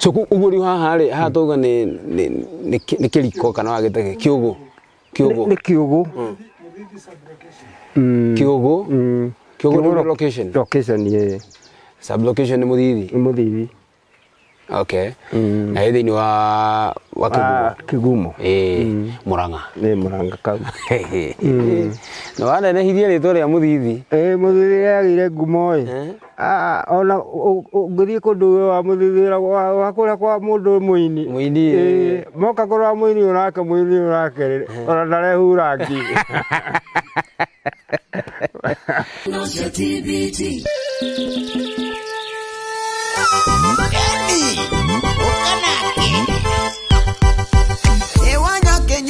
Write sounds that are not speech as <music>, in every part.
so uguo riu haha ha haha twauga nä kä riko kana wagä te kä å gå kä å gå nä kä å gå kä å gå kä å gå Okay. Mm. Na hithi ni wa wa Kigumo. Ah, Eh, mm. Muranga. Ni Muranga ka <laughs> mm. No wana ne hithi ritwa ria muthithi. Eh, muthithi yagire ngumo eh. Ah, ah ona ngithie kundu wa muthithi wa kuria kwa mundu muini. Muini. Eh, moka kurwa muini urake muini urake. Eh. Ona ndarehura ngi. Nos TBT.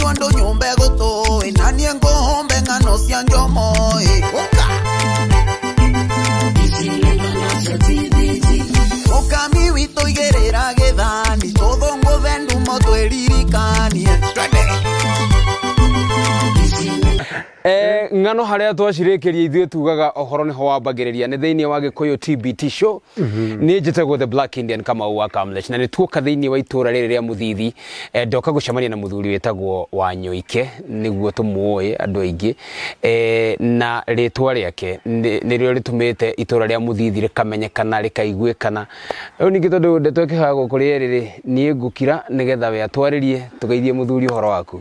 nyondo nyumba egotoe nani engohombe ng'anosia njomoe okamiwito igerera gethani todho ngothe ndumo twelirikanie Eh, ng'ano harĩa twacirĩkĩria ithuĩ tugaga ũhoro nĩho wambagĩrĩria nĩ thĩinĩ wa gĩkũyũ tbt show mhm. nĩ njĩtagwo the black indian kamau wa kamlech na nĩ tuoka thĩinĩ wa itũũra rĩrĩ rĩa mũthithi eh, ndoka gũcemania na mũthuri wĩtagwo wanyũike nĩguo tũmũĩ andũ aingĩ eh, na rĩtwa rĩake kana rĩtũmĩte itũũra rĩa mũthithi rĩkamenyekana rĩkaiguĩkana rĩu ningĩ tondũ ndeto ĩkĩhaga gũkũ rĩrĩ niĩ ngũkira getha we atwarĩrie tũgeithie mũthuri ũhoro waku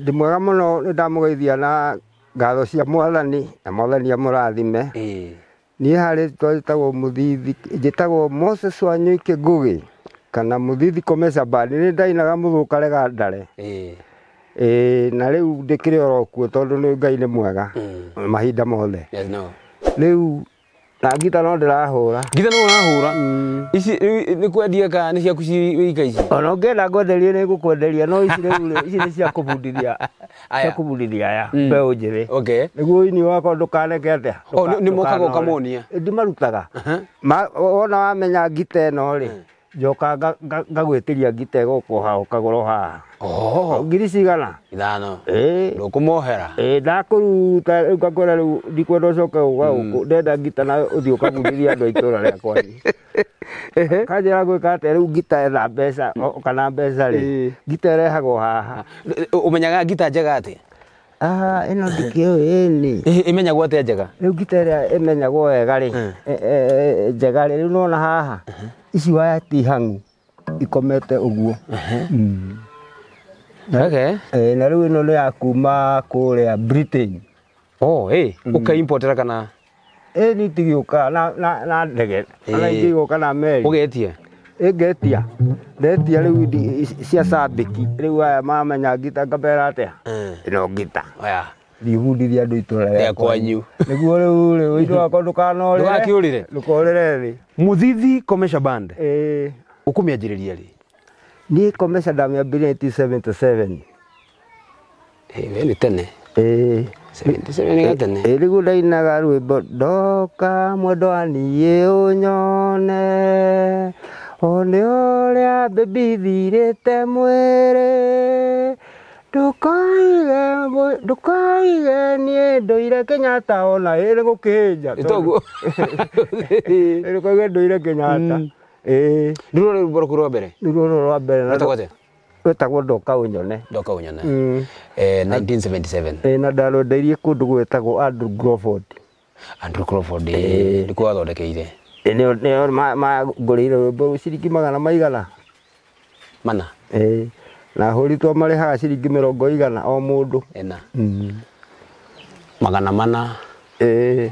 ndĩ mwega mũno nĩ ndamũgeithia na ngatho cia mwathani na mwathani amurathime niä harä twa njätagwo må tagwo moses wanyu ikä ngågä kana må thithi komecabani nä ndainaga må thå kare gandare na rä u ndä kä rä orokuo tondå nä ngai nä mwega mahinda mothe rä u na ngita no ndirahura ngita no urahura mm. ici ni kwendia ka ni ciaku wika ici ona ngenda ngwenderie ni ngukwenderia no ici riu ici ni cia kubundithia cia kubundithia aya mm. mbeũ njĩthĩ okay niguo ini wakwa ndukaneke atia oh, ni mokaga ukamonia ndimarutaga uh-huh. wona wamenya ngita ĩno rĩ mm njoka ngagwitiria ngite gukuha ukagura haha oho ngiri cigana ithano u ndakuruta riu ngakwira riu ndikwenda ucoke uga guku hmm. ndenda ngita na uthii ukagundiria andu a ra rĩakwa <laughs> ka gwĩka rä u ngita etha mbeca kana mbeca rĩ ngita ĩrehagwo haha menyaga ngita njega atä aha ino ndikiå ini nä imenyagwo atä njega rä u ngita ä rä a imenyagwo wega rä njega rä rä u nona haha ici waya ti hang'u ikomete å okay mm. na rä u ä no nä yakuma kå rä a britain å mm. kaimportera kana ä nitigä å ka na ndege na ingä igå ka na meri å getie ingetia ndetia riu cia rä u aya mamenya ngita ngambera atia eh. no ngita thigundithia andå itå ra kwanyu nä guo rä u rä itå wakwa ndå kanorä ndågakä å rä re ndå korä re thä må thithi komesha band å kå mä anjä rä ria rä niä komesha ndamä ambä ria nä tene rä guo ndainaga rwä mbo ndoka mwendwaniä å nyone One ũrĩa ambĩmbithirĩte mwĩrĩ ndukaige ndukaige niĩ ndũire Kenyatta ona ĩrĩ gũkĩnja toguo <laughs> ndukaige ndũire Kenyatta mm. ĩĩ nĩruo rwĩmbo rwaku rwa mbere nĩruo rũrũ rwa mbere rwĩtagwo atĩa rwĩtagwo ndoka ũnyone ndoka ũnyone mm. eh 1977 ĩĩ na ndarũtheirie kũndũ gwĩtagwo Andrew Crawford Andrew Crawford ĩĩ nä magårä rwä ciringi magana maigana mana ä na hå ritwo marä haga ciringi mä rongo igana o må ndå ena mm. magana mana ä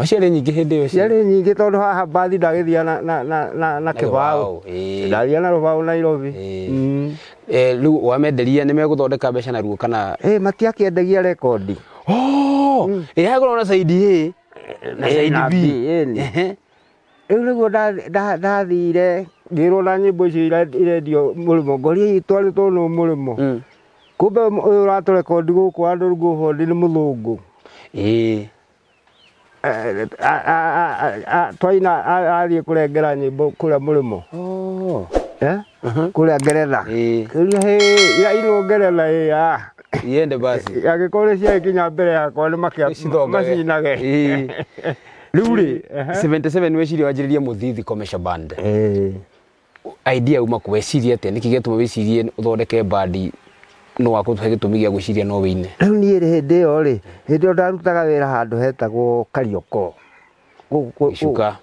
ciarä nyingä hä ndä ä ciarä nyingä tondå haha mbathi ndagä thia na kä baå ndathia na rå baå nairobi mm. rä u wamenderia nä megå thondeka mbeca naruo kana matiakä endagia rekondi ä yagå rona caidi ä na caidi b rä u nä guo ndathire ngä rwo na nyä mbo icio irendio må rä mo ngoria twarä two nä må rä mo mm. kumbe å yå å ratårekondi gå kå andå hondi nä må thå ngå twaina athiä kå rengera nyä kå rä a må rä mo kå rä a ngeretha ria ngeretha ä iende korwo nä ciagä kinya mbere yakwa nä macinage <laughs> rä u rä 77 wecirie wanjä rä muthithi commercial band eh. idea uma kå wecirie atä nä kä gä tå wecirie å thondeke bandi no wakå tå he gä tå mi gä a gwä ciria no wä ine rä u niä rä hä ndä ä yo rä hä ndä ä yo ndarutaga wä ra handå hetagwo karioko gucuka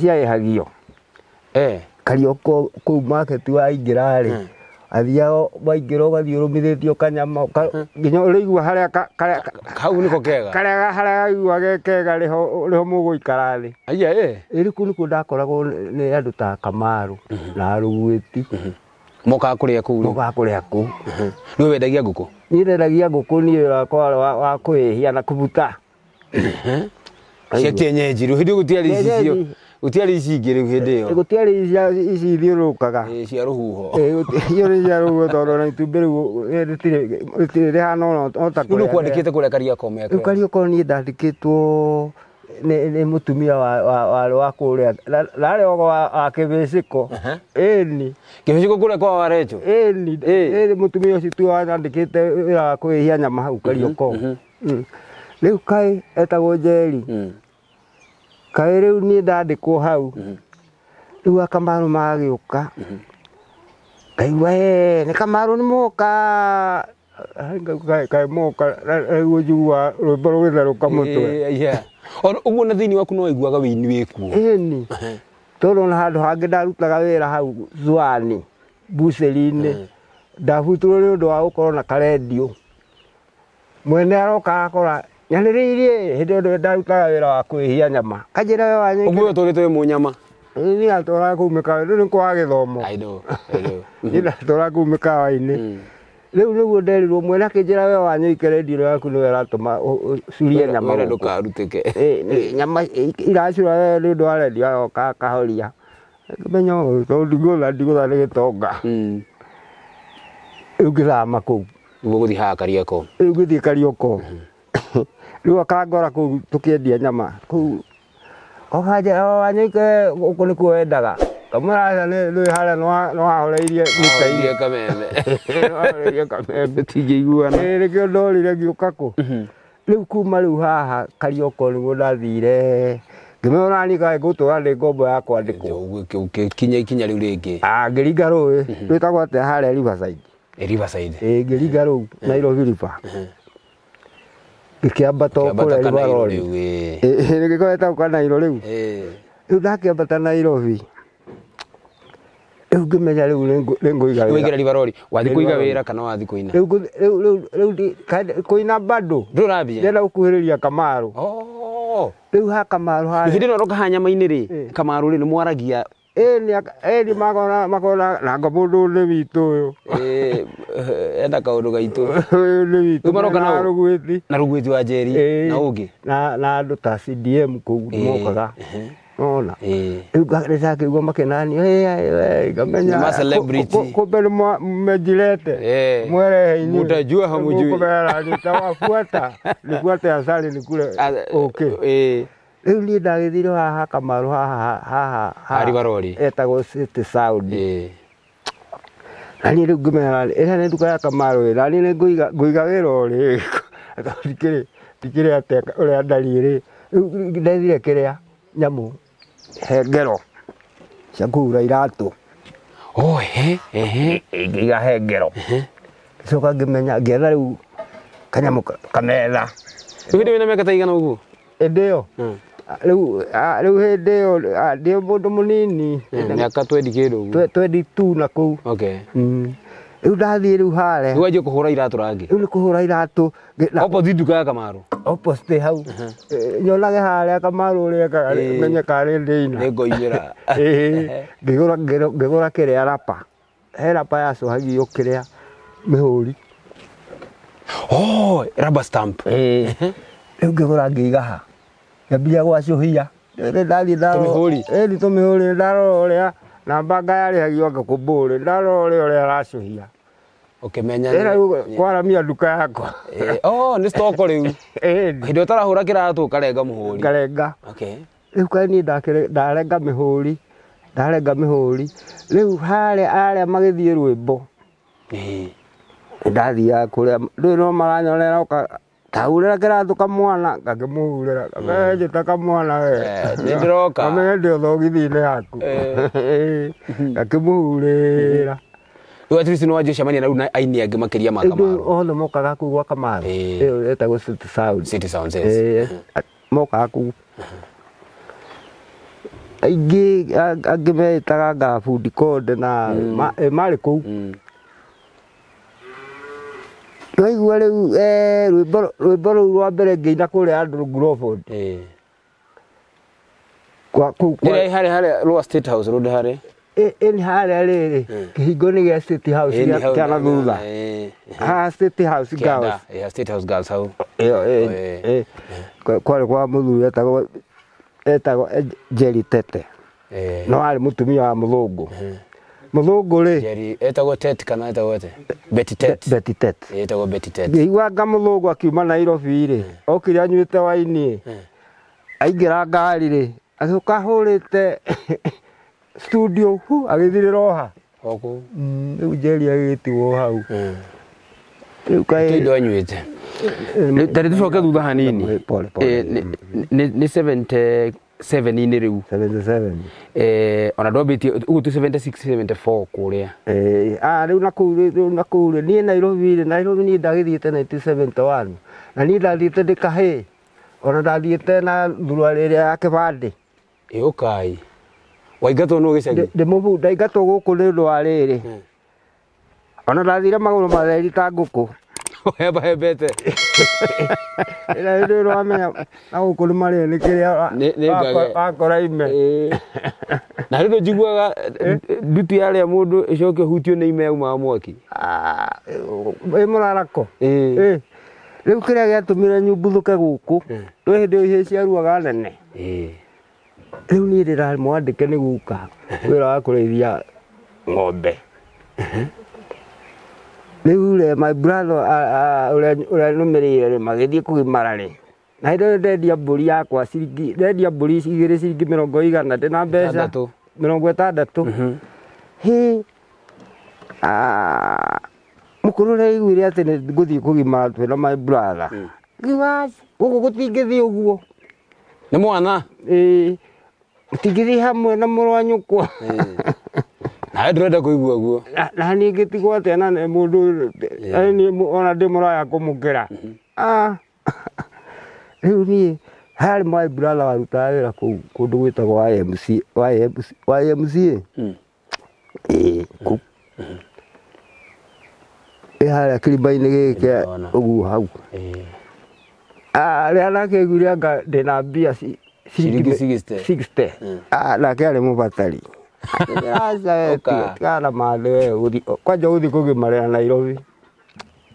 ciaähagio eh. karioko kå u maketi waingä ra rä athiaga waingä ugathiä å rå mä thä tie å kanyama hmm. nginya å rä igua harä a kau nä ko kega karä a harä a kega gekega rä ho må gå ikara thä ä kå nä kuo ndakoragwo nä andå ta kamarå hmm. na rå ti hmm. mokaga kå rä a kå u mokaga kå rä a kå u nä wendagia ngå kå niä ndendagia ngå kå niä wa hä hia na kå buta cia kienyenji hä ndä å gå tiarä icicio gutiarä ici ingä rä u hä ndä ä yo gutiarä ici ithiå rå kaga cia rå huho icio nä cia rå huho tondå na itumbä rä u rä hana ota nä kwandä kä te kå rä a kariako mä rä ni kariako niä ndandä two nä må wa warä wa kå rä a rarä ogo wa kä bä cä ko ni kä ko kå rä a kwa wareco ni må tumia å cio tu andä kä te wä ra wa kå nyama hau mhm, karioko mhm. mm. rä u kaä etagwo njeri mm kaä rä u niä kwo hau rä u akamarå magä å ka ngaigua nä kamarå nä moka kaä moka rä u njigua rwä mbo rå gä therå ka må twe å guo na thä inä waku no waiguaga wä ini wä kuo ni tondå ona handå hangä ndarutaga wä ra hau zwani mbuceri-inä ndabutirwo nä å ndå wa gå korwo na karendio mwene aroka akora nyaniräirie hä ndä ndä ndarutaga wä ra wa kwä nyama kanjä <laughs> mm. <laughs> ra we wanyu å guo tå rä twä må nyama ni atåraga kuu mä kawa rä u nä kwaga gä thomo nä ndatåraga kuu mä kawa-inä rä u nä guo nderirwo mwene akä njä ra we wanyå ikere ndiro yaku nä we ratå ma curie nyama ndåkarutä ke nyama iracura we nä å ndå warendia oka kahoria menya å tondå ndigå tha ndigå tha tonga mm. rä u ngä thama kå u guo gå thiä haha kariako <laughs> riu akangora kå tukiendia nyama o kå okaja wanyike gå nä kuo wendaga kamwä rä harä a nä wahoreirie mitaire kamembe <laughs> kamembe tingä iguana rä kä å ndorire gä å re kå rä u kuma rä u haha karioko nä guo ndathire ngä nani kaä ngå tå ra ndä ngombo ya kwandäkwo kinya ikinya rä u rä ah, ngä ngä ringa rå ri mm-hmm. rwä tagwo atä harä riverside riverside ngä ringa rå u mm-hmm. nairobi river mm-hmm gä kä ikiambata kå rä barori nä gä koreta gå kanairo rä u rä u ndakä ndakäambata nairobi rä u ngä menya rä u nä ngåiga ribarori wathi kå iga wä ra kana wathi kå ina rä u kå ina bado ndå rambia ndenda gå kuhä rä ria kamarå oh. rä u ha kamarå harä hä ndä ä no rokahanyama-inä rä eh. kamarå rä nä mwaragia ĩni makona makona na ngo mundu ni witu uyu eh, enda kaundu gaitu <laughs> ni witu maroka na rugwiti na rugwiti wa jeri eh, na ungi na na andu ta CDM kuu eh, mokaga ona riu gareca uga makenani ngamenya kumbe ni mmejirete mwereheini mutajua hamujui kumera nitawafuata nifuate asali nikule okay rä u niä ndagäthire haha kamarå haha etagwo sound nani rä u ngä mera ä rä a nä nduka ya kamarå ä nani nä ngå iga wä ra å rä <laughs> ndikĩ rä atä å rä a ndariä rä ndethire kä rä a nyamå hengero cia kå hura iratå ngä iga hengero gä coka ngä menya ngä etha rä u kanyamå kametha rä u ndä wä na mä aka taigana å guo ä ndä ä yo rä u hä ndä ä yo ndä må ndå må nini hmm, aka twendi kä ndå twendi tu na kå u hmm. rä u ndathiä rä u hare rä u anjä kå hå ra iratå rangä rä u nä kå hå ra iratå nduka ya kamarå hau nyonage harä a kamarå rä a menyekarä ndä ina nä ngoimä ra ngä gå ra kä rä a rapa he rapa yacohagio kä rä a mä hå ri oh, rä u ngä gå ra ngä igaha ngambia gwacuhia ndali ndari tumihuri ndarora uria na mbanga yarihagio rä ndarora uria uria aracuhia ukimenya kwaramia nduka yakwa oh, nä stoko rä u hä <laughs> ndä ä tarahå ra kä ratå ukarenga må hå ri ngarenga rä u kaini ndarenga mä hå ri ndarenga mä hå ri rä u harä arä a magä thiä rwä mbo ndathiaga kå rä a rä no maranyorera kahurä kiratå mwana gagämå hurä ra gagejä mm. ta ka mwana we nä eh, ndä roka kamenye ndä å thogithi-inä yaku gakä må hurä ra rä atrist na rä aini angä makä ria makamaothe mokaga kuu gwa kamaru eh. eh, mm. mokaga kuu aingä angä meä taga ngabundi konde na marä kå u waigua rä u eh, rwä mbo rä u rwa mbere ngä ina kå rä andå groford harä harä rwa rå ndä harä ä harä a rä rä kä hingo nä gä state kä ana thutha ha girls kwarä kwa må thuri etagwo tete no arä må wa må muthunguri njeri etagwo tet kana etagwo ete betitet betitet etagwo betitet ngiiguanga muthungu akiuma na nairobi rä eh. okire anyuite waini eh. aingira ngari rä agiuka ahurite studio hu agithirira oha oku mm, riu njeri agitigwo hau eh. riu kaindo anyuite tari tucoke thutha hanini nä 70 inä rä u ona tie å guo tu kå rä a rä u na kå u rä niä nairobi rä nairobi niä ndagä thiä te na niä ndathiä te ndä kahä ona ndathiä te na thura rä rä a ya kä bandä ä å kai waingatwo no gä cagi ndaingatwo gå kå nä å ndå wa rä rä hmm. ona ndathire magå rå matheri ta ngå kå wevaevete ä rä rä wamenya agå kå rä marä nä kä rä akora ime na rä rå njiguaga ndutu yarä a må ndå ä coke å hutio nä ime yaumaga mwaki ä ah, må rarako rä u kä rä a gä atå mä re nyumbuthå ke gå kå hä ndä ihä ciaruaga nene rä u niä ndä ramwandä ke nä guka wä ra wa kå rä ng'ombe riu re my brother uria numirire ri magithie kugimara ri na hä ndä ndendia mburi yakwa ciringi ndendia mburi igä rä ciringi mä rongo igana ndä na mbeca mä rongo ätandatå hä må kå rå rä aiguire atä nä ngå thiä kå gimara twä na my brother ngiuga mm. gå kå gå tingä å guo nä mwana ä tingä hamwe na må rwa nawe ndurenda kuigua guo na ningä tigwo atä ana må ndå ona ndä må raya kå må kera mm-hmm. ah. <laughs> rä u niä harä my brother warutaga wä ra kå u kå ndå gwä tagwo ymca ä hmm. hmm. mm-hmm. harä a kä rimba-inä gä kä å guo hau rä a ah, nakä guiranga ndä na mbia ciringi hmm. ah, nake arä må batari acawetigana mathe we kwanja uthi kugimarira nairobi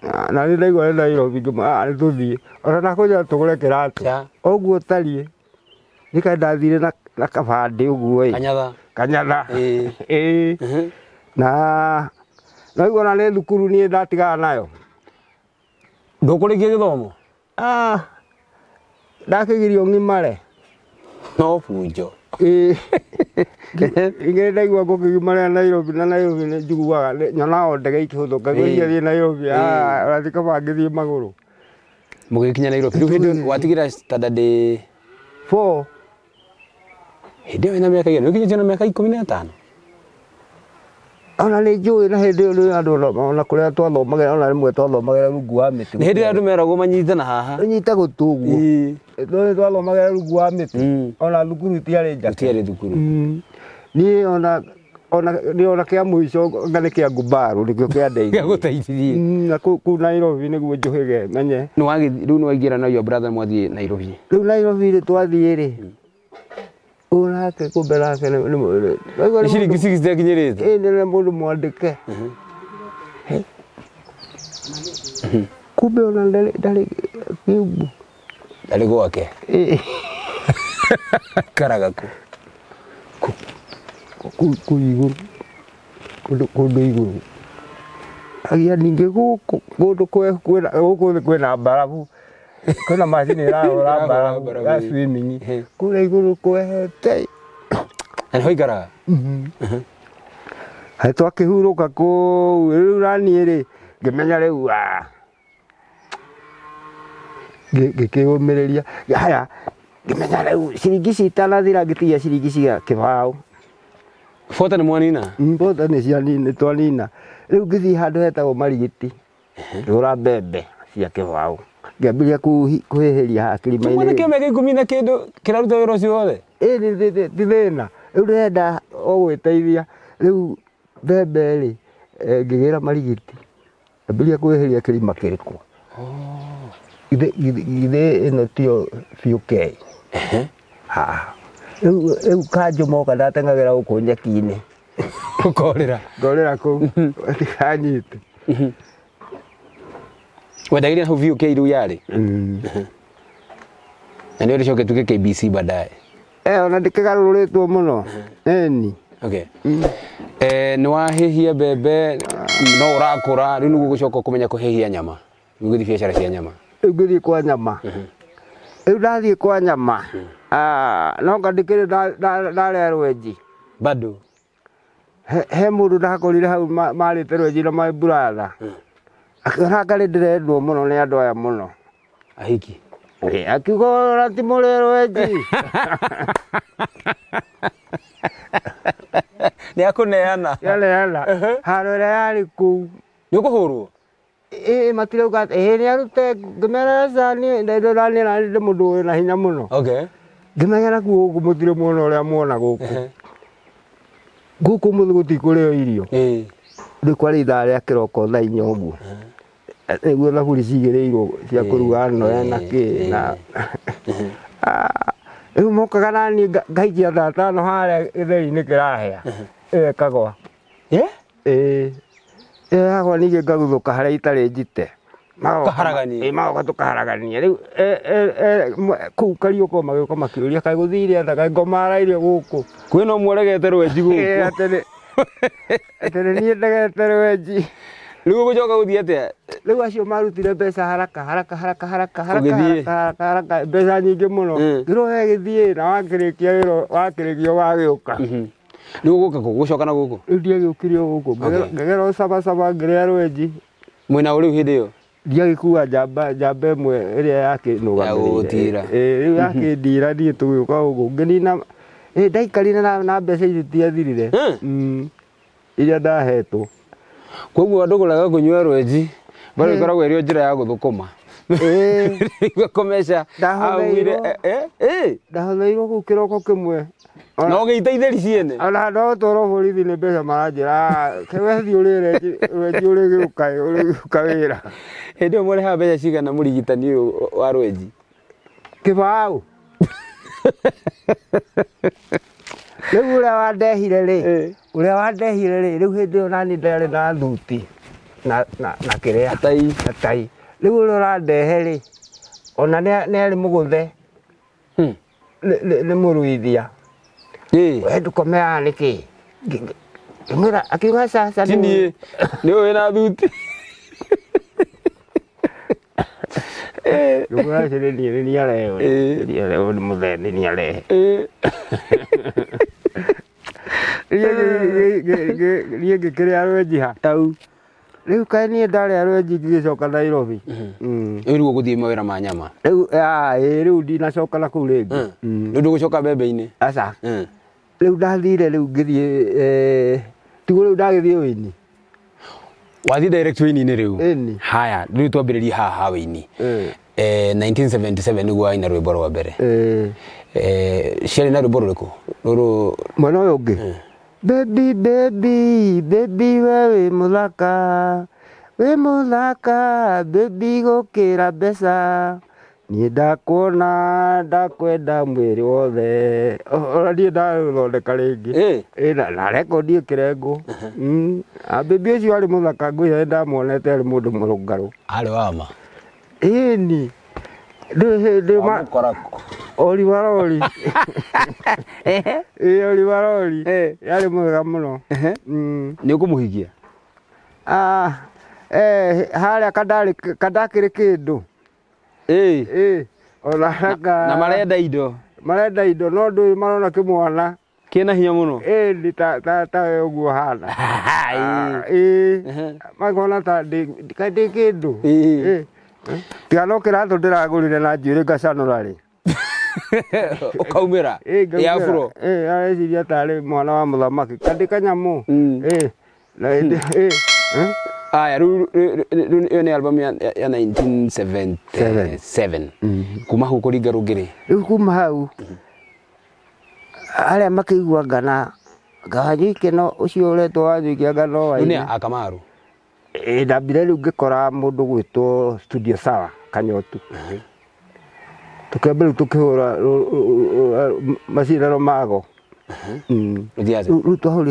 na nä ndaigua nä nairobi ngä ah, tå thiä ona nakå njä ra tå gå re kä ratå å guo tariä nä kaä ndathire na kabandä å guo kanyatha na naigua ona nä thukuru niä ndatigana nayo ndå kå rä kie gä thomo ah, ndakä giria å ng'imare no bunjo ä eh, <laughs> ngä ndaigua ngå kä gimarä a nairobi na nairobi nä njiguaga nyonao ndege ikä hå thå ka gä thiä nairobi eh. ah, rathika bangä thiä magå rå må gä kinya nairobi rä u hä watigä ra standardä hä ndä ä yo wä na mä aka igana nä å kinyä tie na mä aka ikå mi na ĩtano ona nä njå ä na hä ndä ä andå ona kå rä a twathomagä ona rä mwe twathomagä ra rungu wa mä tä nä hä ndä ä rä a andå meragwo manyite na haha tå nyite gå tå guo nä twathomagä ra rungu wa mä tä ona thukuru tiarä njake thukuru niä ona ona nä ona kä a må ico nganä kä a ngumbarå nä kä o kä andeithia <laughs> gå teithirie na kå nairobi nä guo njå hä ge menye rä u nä waingä ra nayo mwathie nairobi rä u nairobi rä twathiä rä unake kumbelake ciringi sixty akinyirite nene mundu mwandike kumbe ona ndari kiubu ndari gwake karaga ku kuu iguru kundu iguru agia ningi guku kundu kwena mbarabu kwina macini irahura mbara ya swimming kuria iguru kwehete na ngä menya rä u ngä kä ri mä rä ria haya ngimenya riu ciringi citanathira ngitigia ciringi cia kibao bota nä mwanina mm, bota nä cianina twanina rä u ngä thiä handå hetagwo marigiti rå uh-huh. ra mbembe cia kä baå ngĩambĩrĩria kwĩhĩria haha kĩrĩma-inĩ kĩmwe gĩa ikũmi na kĩndũ kĩraruta wĩra ũcio wothe ĩĩ ti thĩna rĩu ndĩrenda o gwĩteithia rĩu mbembe rĩ e, ngĩgĩra marigiti ngĩambĩrĩria kwĩhĩria kĩrĩma kĩrĩkũ oh. githĩ ĩno tiyo biũke rĩu kanjũ moka ndateng'agĩra gũkũ nyeki-inĩ ũkorĩra ngorĩra kũu tikanyite watakilia na view keiru yale mm. na ndio tucoke tuke KBC baadaye eh ona ndikagaruritwo muno eni okay mm. eh ni wahihia bebe no urakura riu niguo gucoka kumenya kuhihia nyama niguthi biacara cia nyama ngithii kwa nyama mhm. riu ndathii kwa nyama mhm. ah, no ngandikire ndarĩa rwenji bado he ndå ndakorire hau te rwenji na my brother ngarĩ ndĩrendwo mũno nĩ andũ aya mũno ahiki akiuga rati mũrĩro enji <laughs> nä akåneana aneana haro ä rä a yarä kå u nä å kå hå rwo ä matirauga ä nä arute ngä mereresa ndä må ndå wä na hinya må no ngä megera kuo gå kå må mwona å rä a mwona gå kå gå kå o irio rä kwarä ithaa rä a kä roko Eh, eh, guo thaburi cigä ciigĩrĩirwo cia kå eh, kũruga noe na kĩ na <laughs> ah, rĩu mokaga nani ngaikia thaa tano harĩa gĩtheri-inĩ kĩrahĩa ĩyo ĩkagwa ĩĩ ĩyo yagwa ningĩ ngaguthũka harĩa itarĩ njite magoka tũkaharagania rĩu e, e, e, kũu kariũko magĩũka makĩũria kaĩ gũthire atha kaĩ gå kå kwä no ũregete rwenji gũkũ atĩrĩ <laughs> niĩ ndegete rwenji rä Rĩu gũcoka gũthiĩ atĩa? u acio marutire mbeca haraka haraka haraka haraka haraka haraka haraka mbeca nyingĩ mũno. Ngĩrwo hmm. he gĩthiĩ na wakĩrĩkia wĩra wakĩrĩkia wagĩũka. gå mhm. gũka kũ gũcoka na gũkũ? Rĩu ndiagĩũkire gũkũ. Ngegera ũcabacaba ngĩrĩa rwenji. Mwĩna ũrĩu hĩndĩ ĩyo? ndiagĩkua njamba njamba ĩmwe ĩrĩa yakĩnũgamĩrĩire rĩu mhm. yakĩndira å gå gũkũ ngĩnina ndaikarire na mbeca iria tiathirire hmm. mm. iria ndahetwo koguo andu guraga kunyua rwenji bado eh. ikoragwo ĩrĩ njĩra ya gũthũkũma nĩguo kũmeca augire ndahotheirwo kũu kĩroko kĩmwe no gĩiteithĩri ciene ona no twarwo borithi nĩ mbeca maranjĩra wethi ũrĩre rwenji ũrĩgĩũka ũrĩgĩũka wĩra hĩndĩ ĩyo mũrĩhaga mbeca cigana mũrigitani ũyũ wa rwenji kĩbaũ <laughs> rä u å rä a wandehire rä å rä a wandehire rä rä u hä ndä ä yo nani nderä na thuti na kä rä a tai rä u å rä a å randehe rä ona nä arä må gå the hmm. nä må ruithia ndåkomeaga nä kä ngimwira akiuga sasa tindie <laughs> nä å na thuti ngimwira cä nä niä niarehe må the nä niarehe niä ngä kä rä a rwenji ha rä u kaä niä ndarä a rwenji coka nairobi mhm. mm. rä u guo gå thiä mawä ra ma nyama rä u rä ndinacoka na kå u rä ngä hmm. mm. rä u ndå gå coka mbembe-inä aca hmm. rä u ndathire rä u ngä thiä tigå rä u ndagä thiä wä ini wathi direct wini rä u haya rä twambĩrĩrie haha wini 1977 nĩguo waina mbo rwa mbere ciarĩ eh, na rwĩmbo rũrĩkũ rũrũ mwena å yå å ngä baby baby baby we wä wä må thaka må thaka wĩ gå kä ra mbeca niä ndakuona ndakwenda mwä rä wothe ona thondeka rä ngä eh. na rekondi ĩkĩrengwo mm. ah, baby ũcio arĩ mũthaka må ndå må rå mũrũngarũ arä wama ĩni ori wa rori ä ori wa rori yarä mwega må no nä å kå må higia harä a kandakä rä kä ndå na marenda indo marenda indo no ndå marona kä mwana hinya muno eh ndi ta ta ta uguo hana <laughs> ah, eh magona ta ndi ndi eh tiga no kä ratå ndä ragå rä re na njuä rä ngacanå rarä å kaumä ra ya areciria tarä mwana wa må thamaki kandä kanyamå hmm. hmm. aya rä u ä yo nä album ya 1977 hmm. kuma hau kå ringa rå ngä rä rä u kuma hau arä a makä igua ngana ngawanyu no å cio å retwo wanyu ikä ngano waine akamaru ndambire rä u ngä kora må ndå gwä two kanyotu tå kä ambä rä u tå kä hå ra macindano mago rä u twahå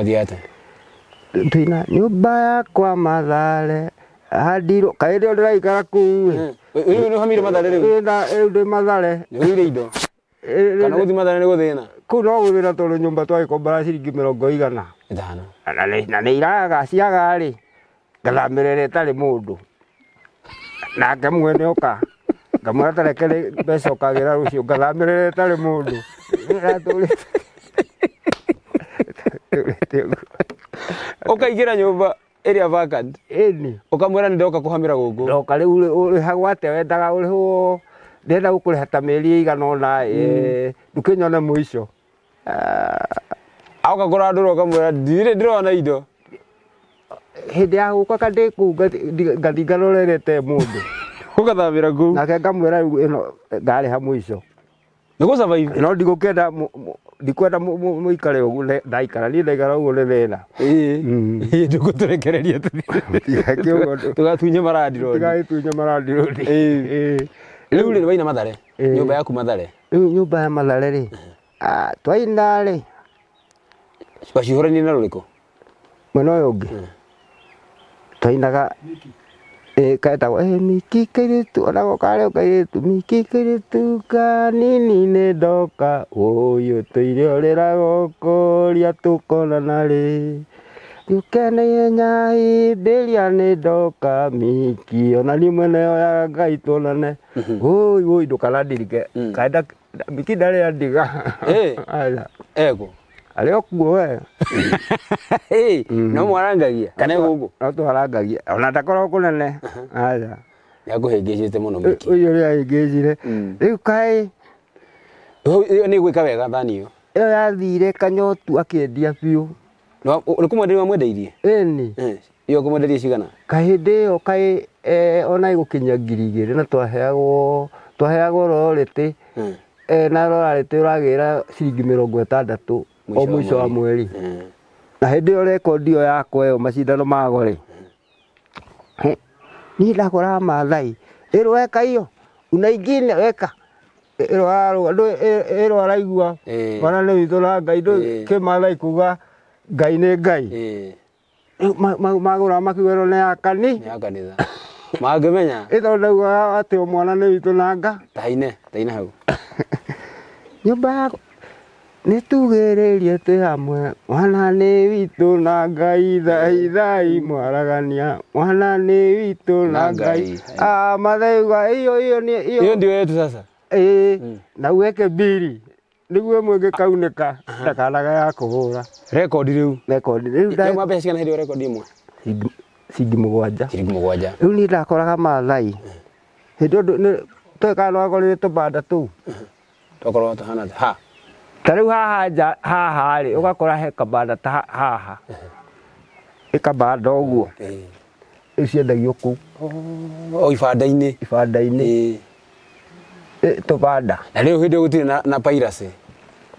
rie nyå mba yakwa mathare handirwo kaä rä o ndä raikara kuu hamire mathare rä u ndä mathare indo kana gå thiä mathare nä gå thä na kå u no gå rä ra tondå nyå mba twagä kombara ciringi mä rongo igana na nä iraga ciagarä ngathamä rere tarä må ndå nake mwene ka ngamwä ra tarekere mbeca kagä ra rå cio ngathamä rere tarä må ndå åkaingä <laughs> ra nyå mba area vacant ni ukamwira ndoka kuhamira guku ndoka riu uri hagwate wendaga uri hu ndenda gukurihata mieri igana ona må mm. ico agakora ndå roka mwä ra ndirä ndä rona indo hä ndä ya gå ka kandä kå ngathi ngarorerete må ndå gå gathamä ra kå nake ngamwä ra rä ngarä ha må ico nä gå survive no ndigå kenda ndikwenda må ikare å guo ndaikara niä ndaikara å guo nä thäna ndå gå tå rekereria tå gatunye rä u rä waina mathare nyå mba yaku mathare rä u nyå mba ya mathare rä Ah, twainda rĩ wacihũranie na rũrĩkũ mwena ũyũ ũngĩ eh. twainaga ketagwo miki kairĩtu onagwo o kairĩtu miki kairĩtu kanini nĩ ndoka ũyũ tũire ũrĩra gũkũria tũkonana rĩ Ndiũke na ihenya hĩndĩ ĩrĩa nĩ ndoka miki ona niĩ mwene oya Ngai tuonane mhm. ũi ũi ndũkanadirike mm. kaenda dale ya diga hey. Eh. <laughs> ala ego alio kuoe <laughs> hey, mm. no mwarangagia kana gugu no twarangagia ona takoro kunene ala yakuhingicite muno miki uyu ri ahingicire mm. riu kai ni gwika wega thani yo iyo yathire kanyotu akiendia biu ni kumwenderia mwendeirie ni iyo eh, kumwenderia cigana kahindi iyo kai eh, ona igukinya ngiri igiri na twaheagwo twaheagwo roriti Eh, na rorarä tä ragä ra ciringi mä rongo ätandatå o må ico wa mweri eh. na hä ndä ä yo rekondi ä yakwa ä yo macindano mago rä eh, niä ndakoraga mathai ä rå weka iyo unaingine weka ä rå araigua mana nä witå na ngai ndå kä mathai kuga ngai nä ngai magå ra makiuga ä ro nä ya kanitha mangimenya ä tondå atä å mwana nä witå nanga taine taine hau <laughs> nyå yakwa nä tugä rä rie tä hamwe mwana nä witå na ngai thai thai mwaragania mwana nä witå na ngai ah, mathaiga iyo iyo iyo ndio yetu sasa ä hmm. na ueke mbiri niguo mwingä kaunä ka ah, ndakanaga ya kå hå ra rä u rä u mbeca cigana hä rä ä rekondi ä mwe ciringi mugwanja ciringi rä u ni ndakoraga mathai hindi undu twekanoagorire tubanda tuu tå tuhana ha ta riu haha nja haha ri ugakora he kabanda ta haha ikabanda uguo riu ciendagio kuu o oh, oh, ibanda-inĩ ibanda-inĩ tubanda na riu hindi gutire na, na piracy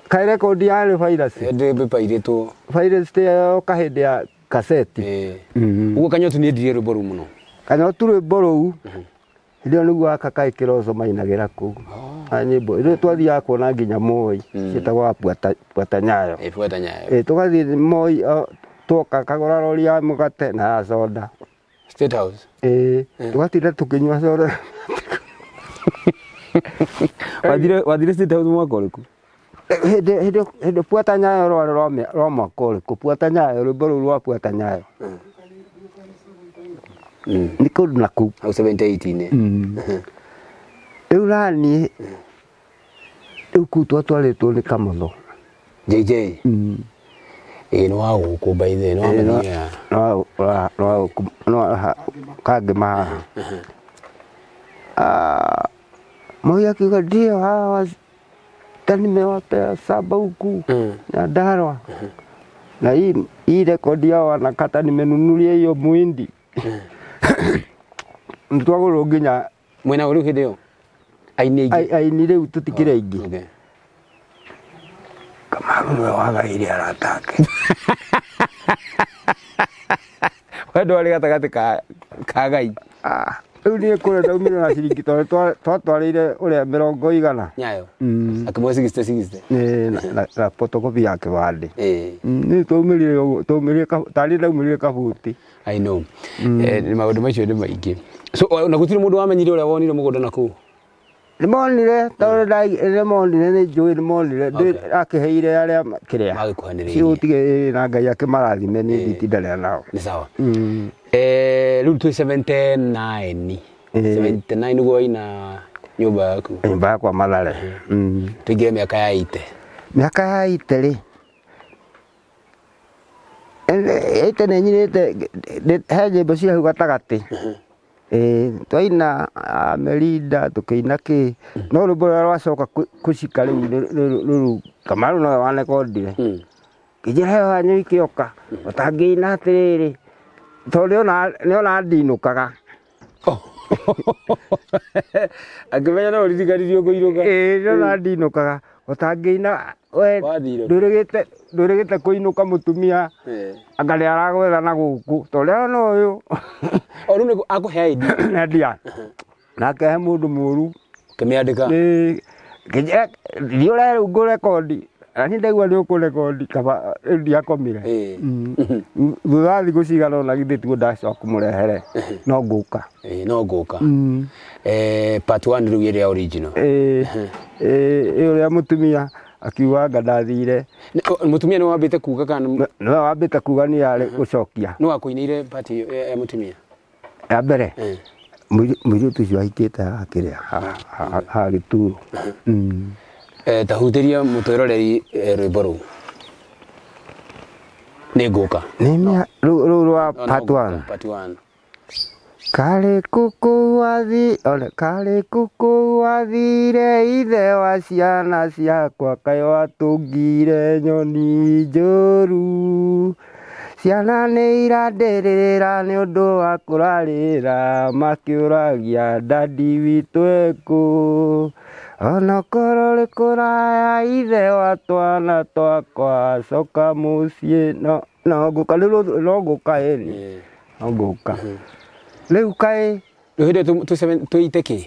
karekondi yarä bairaci ndä mbä pairä two bairaci tä yoka hä ndä ya kaseti eh. mm-hmm. uguo kanyotu nä ndire rwä mbo rå må no kanyotu rwä mbo rå u hä mm-hmm. ä ä nä aka kaä kä roco mainagä ra kå u oh. nyä mbo rä twathiaga kuona nginya moi mm. ciätagwaga puatanyayo eh, tå eh, gathiä moi tuoka kagora rori ya må gate na ya coda tå gatinda tå kä nyua coda wathire state house <laughs> rä ku hä ndä puata nyayo rwarä roma kå rä kå puata nyayo rwä mbo rå u rwa nyayo mm. nä kå ndå na kå u rä u raniä rä u kå u twa twarä two nä kamotho jj ä nä wa gå kå mbaithe kangä mahaha moi akiuga ndiä hata nimewapea saba huku mm. darwa mm -hmm. na hii hii rekodi yao wanakata, nimenunulia hiyo muhindi mm. ntwagurwo nginya mwena uriu hindi iyo aini riu tutikire aingi ah, okay. kamaru niwe wagaire aratake <laughs> wendo ari gatagati ka gai ah. Rĩu niĩ kũrĩa ndaumire na ciringi tondũ twatwarĩire ũrĩa mĩrongo igana. Nyayo. Akĩmũhe sixty sixty. Na photocopy ya kĩbandĩ. Niĩ mm, twaumĩrire ũguo twaumĩrire tarĩ kabuti. I know. Mm. Eh, maũndũ macio nĩ maingĩ. So na gũtirĩ mũndũ wamenyire ũrĩa wonire mũgũnda na kũu? Limonire tore mm. dai limonire ni njui limonire akiheire aria kiria cigutige na ngai akimarathime ni nditindania eh. nao ni mm. e sawa eh. riu twi 79 79 niguo waina nyumba yaku nyumba eh, yakwa mathare mm. tuingire miaka ya ite aka ya ite ri ite e e ninyirite he nyimbo ciahu gatagatä ä twaina amerinda tå kä ina kä no rå mbå rå rä a rwacoka kå cika rä u rä u kamarå nowe wanekondire hmm. kä njä ra heyo yanyu ikä oka å hmm. tangä ina atä rä rä tondå nä ona ndinå kaga oh. akĩmenya <laughs> no ririgarithio kũinũka ĩĩ no nandinũkaga hmm. ũtangĩina ndå rä gä we ndurigite ndurigite kuinuka mutumia anga ni aragwetha na gå guku tondu ona uyu o riu nigu akuhe ID <clears throat> ndia uh-huh. nakehe mundu muru kimiandika ndiura riu ngurekondi ani ndaigua ni ukurekondi kaba ndiakomire mm. thutha wa thiku cigana ona githä tiguo ndacoka kumurehere uh-huh. no nguka no nguka mm. part one riu ä rä a original ä rä a må tumia akiuga ngathire mutumia ni wambite kuga kana ni wambite kuga ni yari gucokia ni wakuinire party e, e, mutumia ya mbere eh. mũirĩtu tahutä ahikĩte må twä roreri mũtwĩroreri mbo rå u nä ngå rwa part rwa Kale kuku wathi ole kale kuku wathire ithe wa ciana ciakwa kaĩ watũngire nyoni njũru ciana nĩ irandĩrĩra nĩ ũndũ wa kũrarĩra makĩũragia dadi witũ ekũ onokorwo rĩ kũraya ithe wa twana twakwa coka mũciĩ no ngũka rĩu no ngũka ĩni no ngũka riu kaä rå hä ndä tå ite kä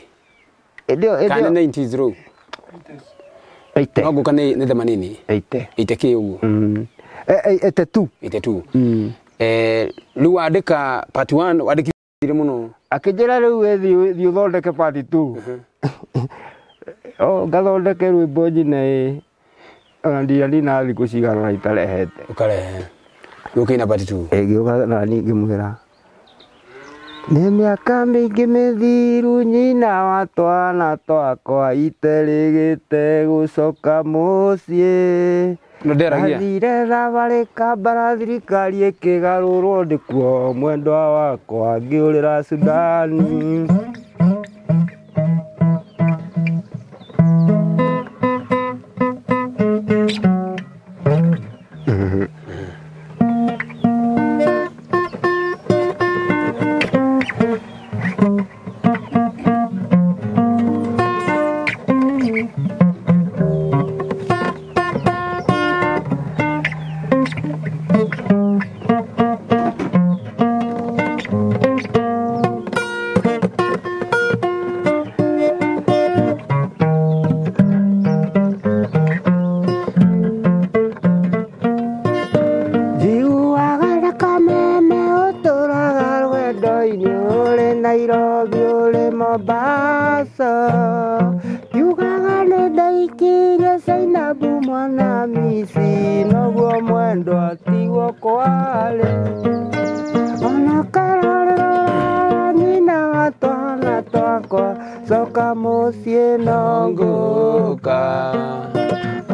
kana nä intis rå nongå ka nä thema nini ite kä å guo ite tu ite tu rä mm. eh, u wandä ka wandä kire må no akä njä ra rä u thiä å thondeke pati tu uh-huh. <laughs> oh, ngathondeke rwä mbo njine ona ndiani na thikå cigana na itarehete å karehe rå kä na pati tu ä ngä å ka nani ngä mwä ra nä mä mĩaka mä mĩthiru nyina wa twana twakwa gä te iterĩgĩte gũcoka mũciĩ athire thabarĩ kambara thirikari ndä kuo mwendwa wakwa ra Sudani soka musienonguka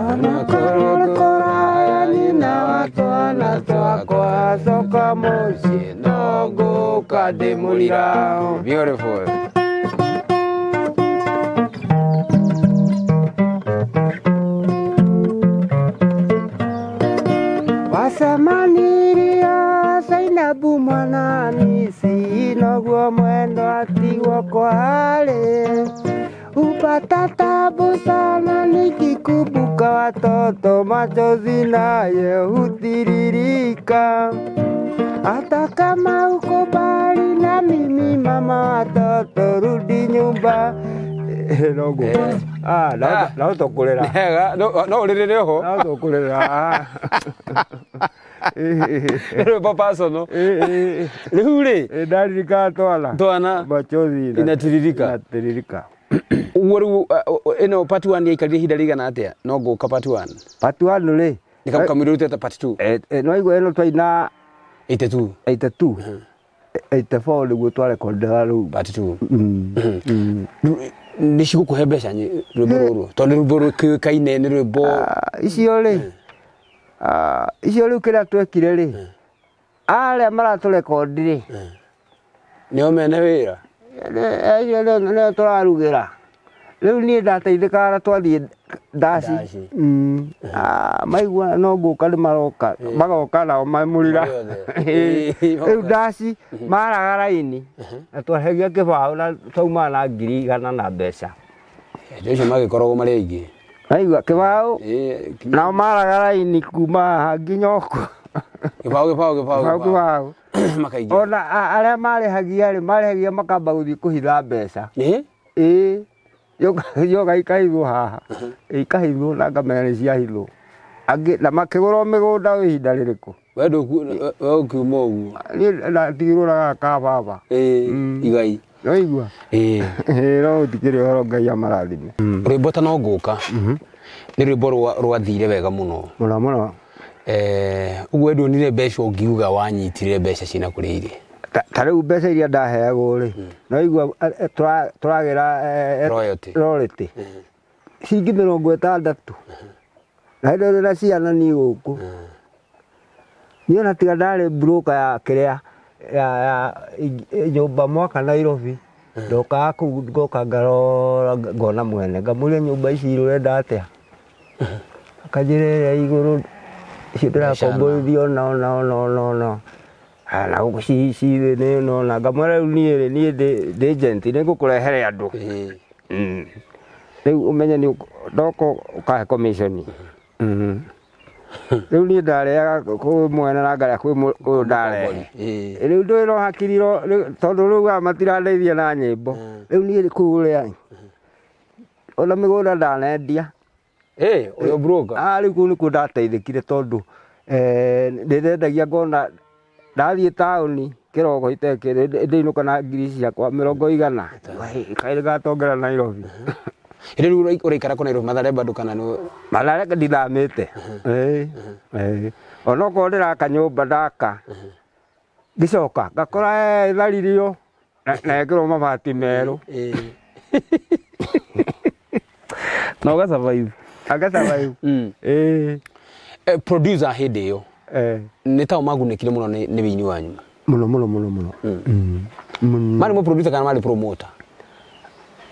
anakorokorayani na watwana twakwa soka musienonguka ndimulira beautiful wasemaniria zainabu mwanani noguo wakati wako hale upata tabu sana nikikubuka watoto machozi naye hutiririka hata kama uko bali na mimi mama watoto rudi nyumba eh, eh, noguo eh. ah, rä utokurira ah. <laughs> no uririre ho na utokurira rwimbo pasono riu eh, eh, eh. ri ndaririkaa twana twana machozi inatiririka inatiririka uguo riu ino part one yaikarire ihinda rigana atia no nguka part one part one ri nikamukamwirute ta part two nwaigua no twaina 82 82 84 niguo twarekondera riu part two nä cigå kå he mbeca rwä mbo rå rå tondå rwä mbo rå kä kaine nä rwä mbo ah, icio rä Ah, icio rä u kä rä a twekire rä eh. arä a maratå rekondi eh. nä o mene wä ra nä eh, o tå rarugä ra rä u niä ndateithä kaga twathiä ndaci mm. ah, maigua no ngå ka nä maroka magoka nao mamå rä ra rä maraga raini na twahegia kä baå na twaumaga na ngiri igana na mbeca ndå icio magä koragwo marä aingä aigua kibao nao maraga raini kuma haha nginya ũku arä <clears throat> a gĩbaũ hagia rä marä hagia marehagia rĩ marehagia makamba gũthiĩ kũhitha mbeca ĩĩ yokaikaithwo haha ĩkaithwo na ngamera nĩ ciahithwo na makä gå rwo mä gå nda ihinda rä rä kå å we ndukiuma uguo natigiruraga ka baba mm. igai noigua <laughs> no tikire horo ngai amarathime mm. mbo ta no ngũka mhm. nĩ mbo rwathire wega må mũno å guo wendå nire mbeca å ũngiuga wanyitire mbeca cina kå rä irĩ ta rä u mbeca iria ndaheagwo rä mm. no igua eh, eh, tå ragä ra eh, cingä mä rongo ä tandatå na naindorera ciana ni uku mm. niä ona tiga ndarä mburoka ya kä rä a nyåmba mwaka nairobi mm. ndokaga kå ngoka ngarora ngona mwene ngamå ria nyå mba ici irorenda atä mm. a akanjä ra ä rä a igå rå icio ndä rakomborithia onaonaonaonana na gå cicirä nä nona ngamwera rä u niä rä niä ndä njenti nä ngå kå rehere andå rä u å menye nä ndoka å kahe komiconi Mm-hmm. rä u niä ndarehaga kå mwene na ngarä a kwä å yå ndarehe rä u ndå ä rohakiriro tondå rä u a matirandeithia na nyä mbo rä u niä kå u rä a ona mä gå nda ndanendia rä u kå u nä kuo ndateithä kire tondå ndä ndendagia ngona ndathiä taåni kä rogo itekä ndä inå kana ngiri ciakwa mä rongo igana kaä gatongera nairobi mm-hmm. riu urikara ku nairobi mathare bado kana ni mathare ndithamite uh-huh. uh-huh. onokorwo ndiraka mba ndaka uh-huh. ngä coka ngakora tharirio na ekirwo mabati meru <laughs> na ugasurvive agasurvive <laughs> mm. eh, producer hindi iyo nä tao magunäkire må no nä wä inä wanyu må no må no må no må no marä mm. mm. må kana marä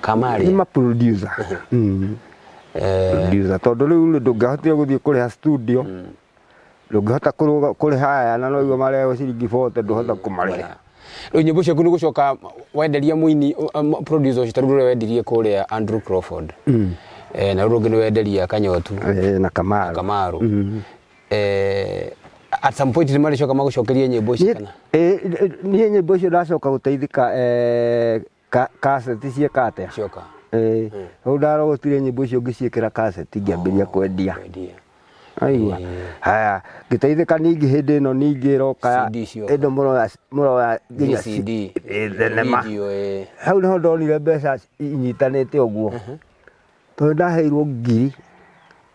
kamarä producer maproducer mm-hmm. eh. tondå rä u ndångähotire gå thiä kå rä ha studio mm. ndångähota kå rä ha aya na noigua marehwo ciringi bote ndåhota mm. kå marä ha rä u nyä mbo wenderia må um, um, producer ta rä u rä kå rä a andrew crawford mm. eh, na rä u rå ngä wenderia kanyotu eh, na kamarå mm-hmm. at some point nä marä coka magå kana niä nyä mbo icio ndacoka gå teithika kaseti cieka atia cioka ä u ndarogotire nyä mbo icio ngä ciäkä ra kaseti ngä ambä oh, kwendia aigua haya ngĩteithĩka ningĩ hĩndĩ ya ningĩ ĩroka ĩno mũroya nginya thenema hau nĩho ndonire mbeca inyitanĩte ũguo tondũ ndaheirwo ngiri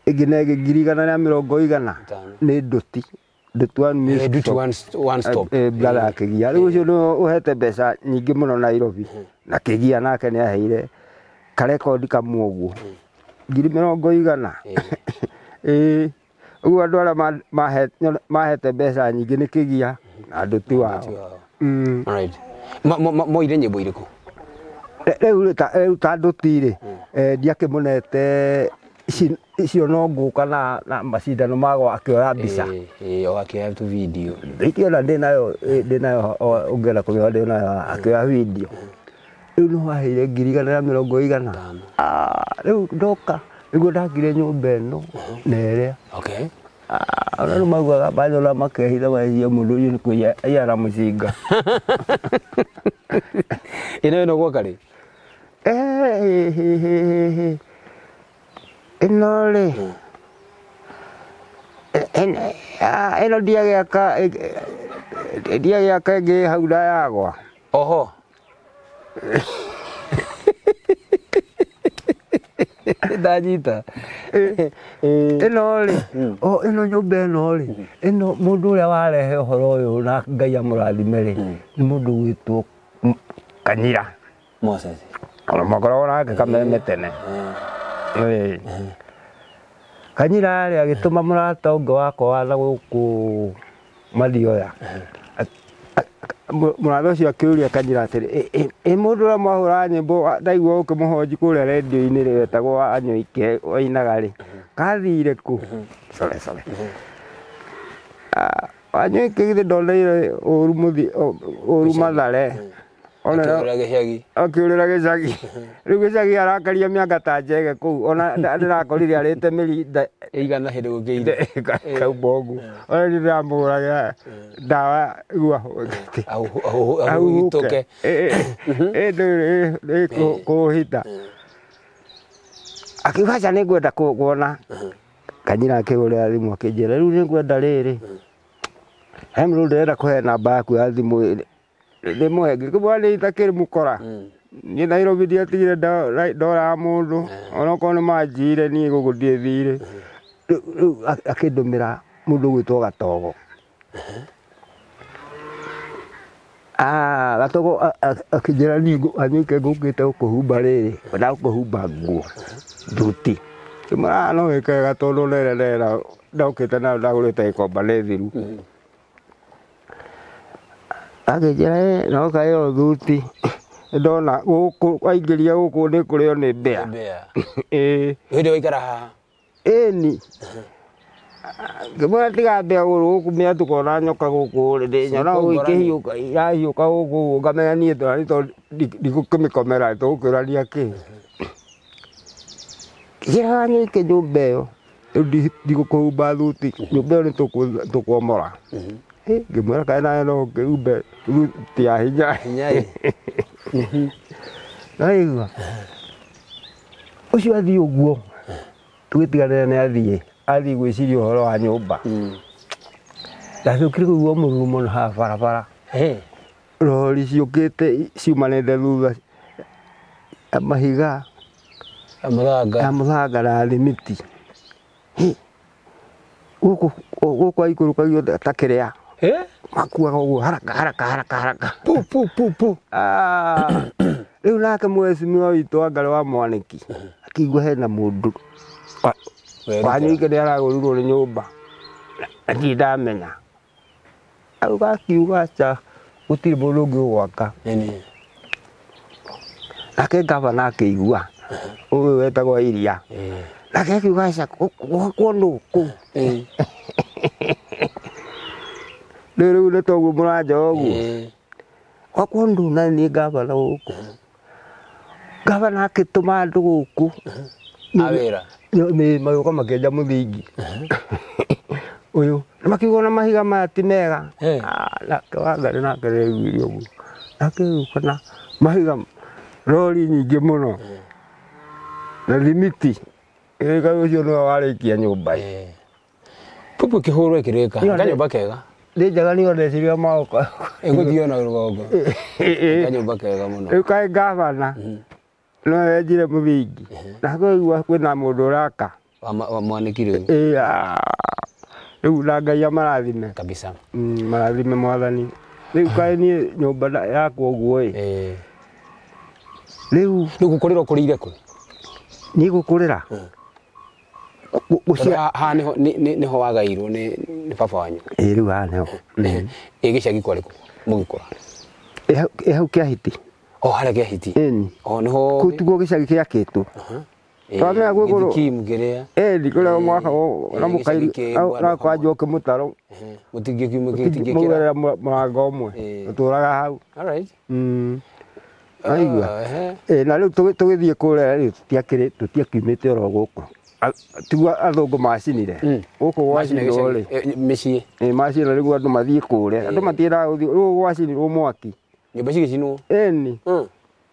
ĩngĩ na ĩngĩ ngiri igana mä rongo igana nĩ gia rä brother akĩgia rĩu ũcio nĩ ũhete mbeca nyingĩ no nairobi na kigia nake nä aheire karekondi kamwe å guo ngiri mirongo igana ä u andå arä a mahete mbeca nyingä nä kä gia na andå ti wao mm. moire nyä mbo irä u ta ndå tirä mm. eh, ndiakä må nete icio no ngå ka na macindano magwa akä oya mbica akä oya video ikä ona ndä nayo å ngä enda kå mä oa ndä nayo akä oya video mm rä u nä waheire ngiri igana rä mĩrongo igana ah, rä u ndoka rä guo ndakire nyå mba ä no uh-huh. na ä rä a ona nä ah, maguaga mathora makehitha mahihia må ndå å yå nä kwä iara må cinga ä <laughs> no ä no guoka rä ä eh, no rä ä hmm. eh, ah, no ndiagä aka eh, ndiagä aka ä ngä hau ndayagwa oho <laughs> ndanyita eh, <laughs> eh. ĩno rĩ hmm. oh, ĩno nyũmba ĩno rĩ hmm. ĩno mũndũ ũrĩa warehe ũhoro ũyũ na ngai amũrathime rĩ hmm. nĩ mũndũ ũgwĩtwo kanyira ona makoragwo nake kameme tene kanyira rĩ agĩtũma mũrata ũngĩ wakwa watha gũkũ mathioya murathe ucio akiuria akanjira atiri i mundu uria mwahura nyimbo ndaigua uki muhonji kuria rendio-ini ri wetagwo wanyoike wainaga ri kathire ku mhm. sore sore wanyoike mhm. ah, githe ndoneire uru mathare mhm akä gäcagi rä u gä cagi arakaria mä mĩanga ta njege kå u ona ndä rakorire arä te mä ri hä ndä kauma å guo ona nä ndamå raga ndawa gu ahuhåke ä ndå rä kå hita akiuga aca nä ngwenda kuona kanyira akä gå rä ra thimå akä njä ra rä u nä ngwenda rä rä he rä ndä renda kå he namba yaku ya thimå ndä må he ngä kä mwa nä ita kä rä må kora mm. niä nairobi ndi atigire ndoraga må ndå eh. ona korwo nä manjire niä gå gå ndiä thirä eh. rä u akä ndå mä ra må ndå gwä two gatogo eh. ah, gatogo akä njä ra niäanyä ke ngå kä te gå kå humba rä rä enda gå kå humba nguo thuti kä mwe aa no wä kega tondå nererera ndaå kä te nandagå rä te gä komba nä thiru mm. aginjä ra noka ä thuti ndona gå waingä ria gå kå nä kå rä o nä mbea ä <laughs> ndä waikara haha ni ngämwä tiga mbea gå rå gå tukona nyoka gå kå rä nyona gå ikä irahiå ka gå kå ngamenya niä tani tondå ndigå kä mä komera tå gå kä raria kä kä raga nyå nyå mba ä yo rä humba thuti nyå mba ä yo nä tå kwomora ngimwira kae nawe no ngiumbe rä u ti ya hinya naigua å cio athiä å guo tugä tiganä nä athiä athiä gwä ciria å horo wa nyå mba ndathiå kire re gå guo må ruru må no ha barabara rori ciå kä te ciumanä te thutha mahiga ya må thanga na thimiti gå kå aikå rå kagio ta kä rä a Eh? Makuaga uguo haraka haraka haraka haraka. Pu pu pu pu. Ah. <coughs> Riu nake mweshimiwa witu wa ngare wa mwaniki akigua hena mundu wanyuike nä aragå rirwo nä nyå mba atii ndamenya auga akiuga aca gå tirä må ndå å ngä å gwaka nake ngabana akä igua å yå wetagwo iria eh. nake akiuga aca gwakwo ndå kå riu ni toguo muranja oguo gwakorwo nduna ni ngavana guku ngavana akituma andu guku awira magioka makienja muthingi uyu <laughs> makiuga na mahiga maya ti mega ah, nake wangari nake reiguire uguo nake riuka na mahiga rori må no na cio limiti kirika ucio niwe warikia nyumba pupu kihurwe kirika kanyumba kega nä njega nä ondeciria maoka ägåthiä ona rå gongo kanyå kega må no rä u kaä ngabana no wenjire må thingi na kåigua kwä na må ndå å raka mwanä ki rä u rä u na ngai amarathime kabisa marathime mwathani rä u kaä niä nyå mba yakwa å guo ä rä u rä u gå kå rä ra å kå rä ire kå niä hmm. gå kå rä ra gucia ha niho wagairwo ni baba wanyu ä rä haha neho ä gä cagi kwarä kå hau kä ahiti o harä a kä ahiti ni niho kå tigwo gä cagi kä akä two twamenya gwä gå a mwaka na må kairna kwanjwo kä må taro må gerera må å mwe å tå raga hau mm. uh, aigua na rä u tå gä thiä kå rä a tå tiakiumä te oro gå kå tiguo athungu macinire guku gwacinirwo rä mäciä macinirwo rä guo andå mathiä kå re hmm. eh, andå eh. matiendaga gå mwaki nyå mba cigäcinwo ni hmm.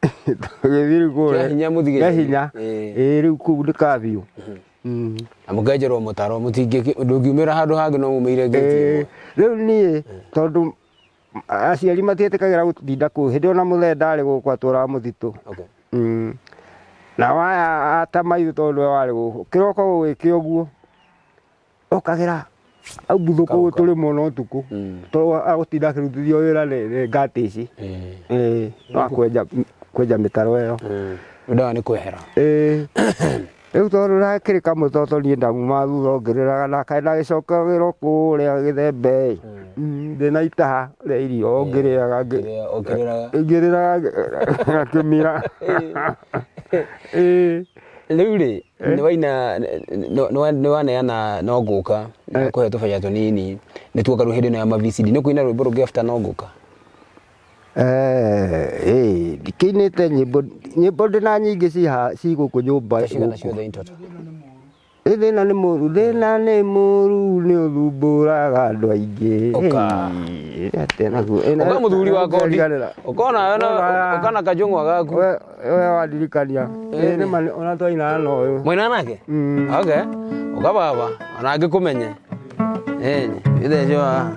<laughs> tågäthiä rä u kå hinya ä rä u kå u nä kabiå na må kenjerwo må no må mä ire ngä rä u niä hmm. tondå aciari matiä tä kagä ra gå tinda hä ndä ona må thendarä gå kw atwaraga må thitå na waya ata maithu tondu we wari guku kiroko gwike uguo ukagira au buthuku turi muno tuku hmm. to agutinda kirutithio wira ne ngati ici hmm. eh no kwenja kwenja mitaro iyo hmm. ndawa ni kwehera eh <coughs> riu tondu eh? nakirika mutoto nie ndauma thutha ngiriraga na kae nagicokagirwo kuria githembe ndi na itaha ria irio ngiriaga ngiriraga ngakimira riu rä nä waina nä waneana no ngå ka eh? kå he tå baica tå nini nä tuoka hä ndä ä no ya mavicidi nä kå ina rwä mbo rå ngä no ngå ka Eh, eh, ndikinite nyimbo nyimbo ndina nyingi ciha ciguku nyumba thina nä må ru thä na nä må ru nä å thumbå raga andå aingä må thuri wakondiåkona kajångwa gaku we wandirikania ona twainaa na å yå mwena nake å mm. kababa ona angä kå menye ä thecwa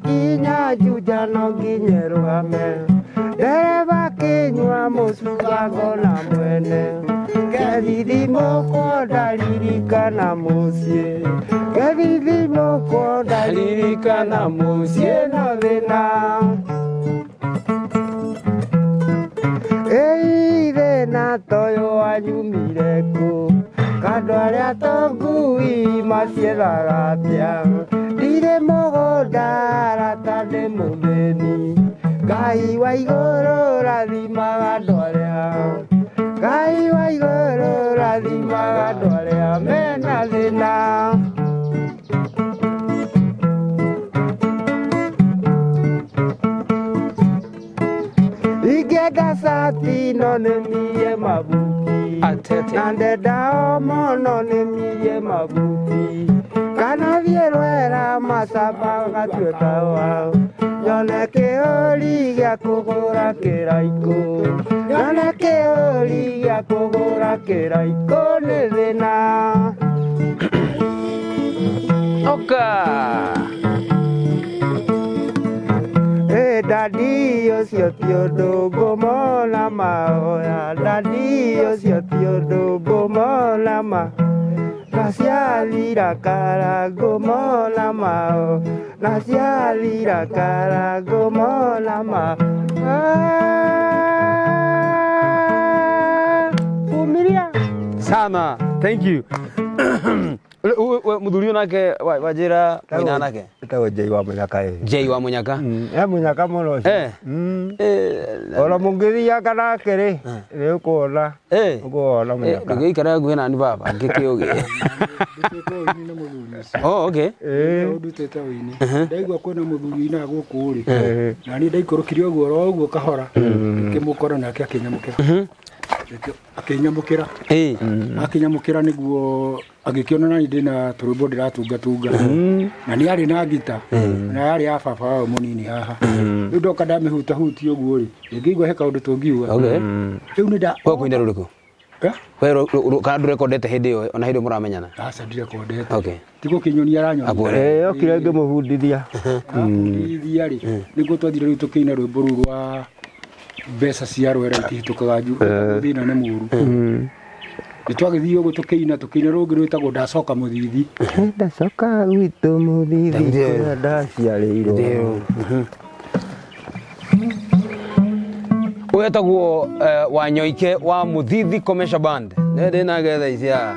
kinya juja no nginye ruhame dereba kinywa mũcubago na mwene kethithimũkwo ndaririkana mũciĩ kethithimũkwo ndaririkana mũciĩ no thĩna ĩi thĩna toyũ wanyumire kũ kandũ arĩa tonguii maciethaga atĩa de mogo darata de mudeni Gai wa igoro rathima gadwarea Gai wa igoro rathima gadwarea mena thina Nagasati no nemiye mabuti. Atete. Nande daomo no nemiye mabuti. Kana vierwera masabanga tueta wao. Yone keoli ya kugura keraiko. Yone keoli ya kugura keraiko nezena. <coughs> Oka. Okay do daddy osiothiodogo molama oya daddy osiothiodogo molama nacialira karago molama o nacialira karago molama vumilia sana thank you <clears throat> muthuri nake wanjira mwina nake etawe jei wa munyaka ä jei wa munyaka e munyaka må no å ona må ngä thiaga nake rä rä munyaka ndå gä ikara nguä nani baba ngä kä å gä ndutä ndaigua kwena må thuri ina gå kå rä nani ndaikå rå kire å guo ro å guo kahora kä må kora nake akä nyamå kä akinyamukira hey. mm. akinyamukira niguo agĩkĩona nani ndĩ na tũrĩmbo ndĩratungatunga mm. na nĩ arĩ na ngita mm. na yarĩ ya baba wao mũnini haha mm. rĩu ndoka ndamĩhutahuti ũguo rĩ ĩngĩigua he kaũndũ tũngiuga rĩu nĩndakũinda rũrĩkũ kana ndũrekondete hĩndĩ ĩyo ona hĩndĩ ĩyo mũramenyana aca ndirekondete okay. tigå kä nyonia aranyokire ngä må bundithia ndithia rä nä guo twathire rä u tå kä ina rwä mbo rä u rwa mbeca cia rwera itihitukaga eh. thina nä må ru hmm. nä twagäthiä å gå tå kä ina tå kä ina rå ngä rwä tagwo ndacoka må thithi eh, ndacoka gwitå må thithi kå rä ndaciarä irwo å hmm. eh, wanyoike wa må thithi commercial band nä ndä icia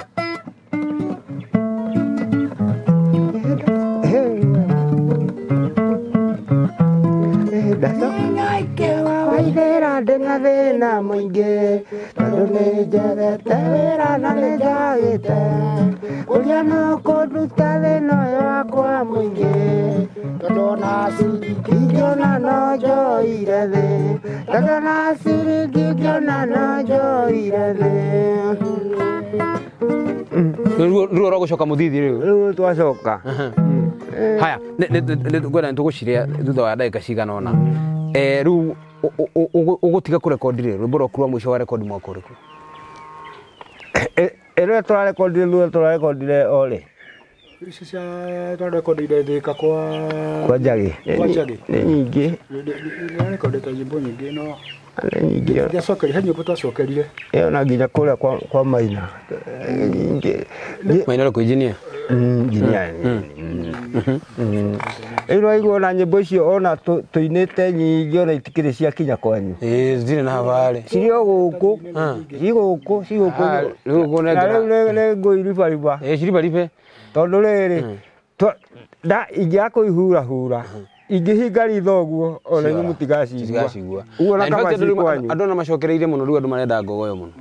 ndacoka ithera ndĩ na thĩna mũingĩ tondũ nĩ njethete wĩra na nĩ njagĩte ũrĩa no kũnduta thĩna ũyũ wakwa mũingĩ tondũ ona ciringi ngĩona no njoire thĩ tondũ ona ciringi ngĩona no njoire thĩ mm, rä coka må thithi rä u rä twacoka mm. haya nä tå gå cirä thutha wa ndagä ka cigana ona mm. eh, rä u ugutiga kurekodi rä rwä mbo rwaku rwa må ico wa rekondi mwaka å rä kå ä rä a tå rarekondire rä tå rarekondire o rä kwa kwa njagä kwa njagä nyingä nyingä no Ngicokerie nyumba twacokerire ĩyo na nginya kwa, kwa maina maina rĩkũ injinia nginya rĩu rwaigua ona nyĩmbo icio ona tũinĩte nyingĩ ona itikĩrĩ ciakinya kwanyu citirĩ na habarĩ cirĩ o gũkũ cigũkũ cigũkũ na rĩu nĩ ngũi ribariba ciribaribe ingä rĩrĩ ihurahura ingihinga ritho guo ona nyu mutigacigua uguo na kama si kwanyu andu na macokereire muno riu andu marenda ngogoyo muno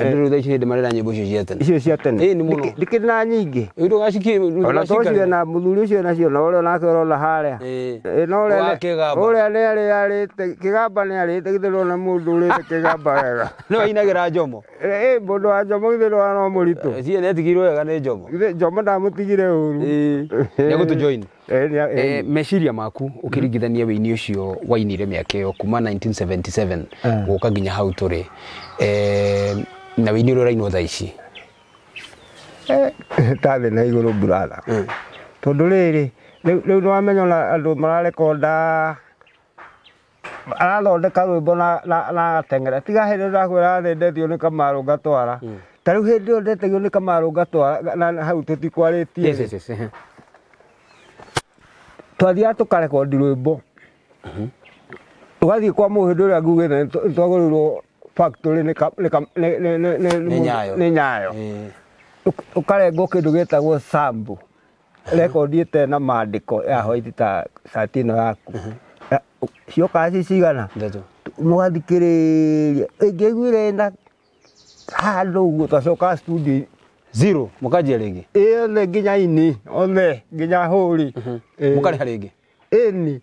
andu riu thaici hindi marenda nyimbo icio cia tene icio cia tene ni muno ndikiri na nyingi ona tocire na muthuri ucio nacio na uria nake urona haria na uria ni ari arite kigamba ni arite githiru na mundu urite kigamba wega <laughs> ni wainagira njomo ä må ndå wa njomo githä rå wa no må wega nä njomo njomo ndamåtigire å ru nä gå Eh, eh, eh, meciria maku ukiringithania mm-hmm. wini ucio wainire miaka iyo kuma 1977 guka nginya hau turi na wini uria urainwo tha ici ta na igå rå mburatha tondå rä rä rä u nä wamenya ona andå mararekonda arathondeka rwä mbo na ateng'era tiga hä ndä ndakwä ra nendetio nä kamarå ngatwara mm. ta rä u hä ndä ä kamaru nä ngatwara hau tå tikwarä tie twathiaga mbo rwĩmbo gathiä kwa må mũhĩndĩ ũrĩa ngugĩte twagũrĩirwo factory nä nyayo å karengwo kä ndå gä sambu rekondi te na ko ya hwaiti ta cati ĩno yaku ciokaga ci cigana mũgathikĩrĩria re na handũ guo twacokaga zero mukaje lege ile ginya ini ole ginya huri mukari harege ini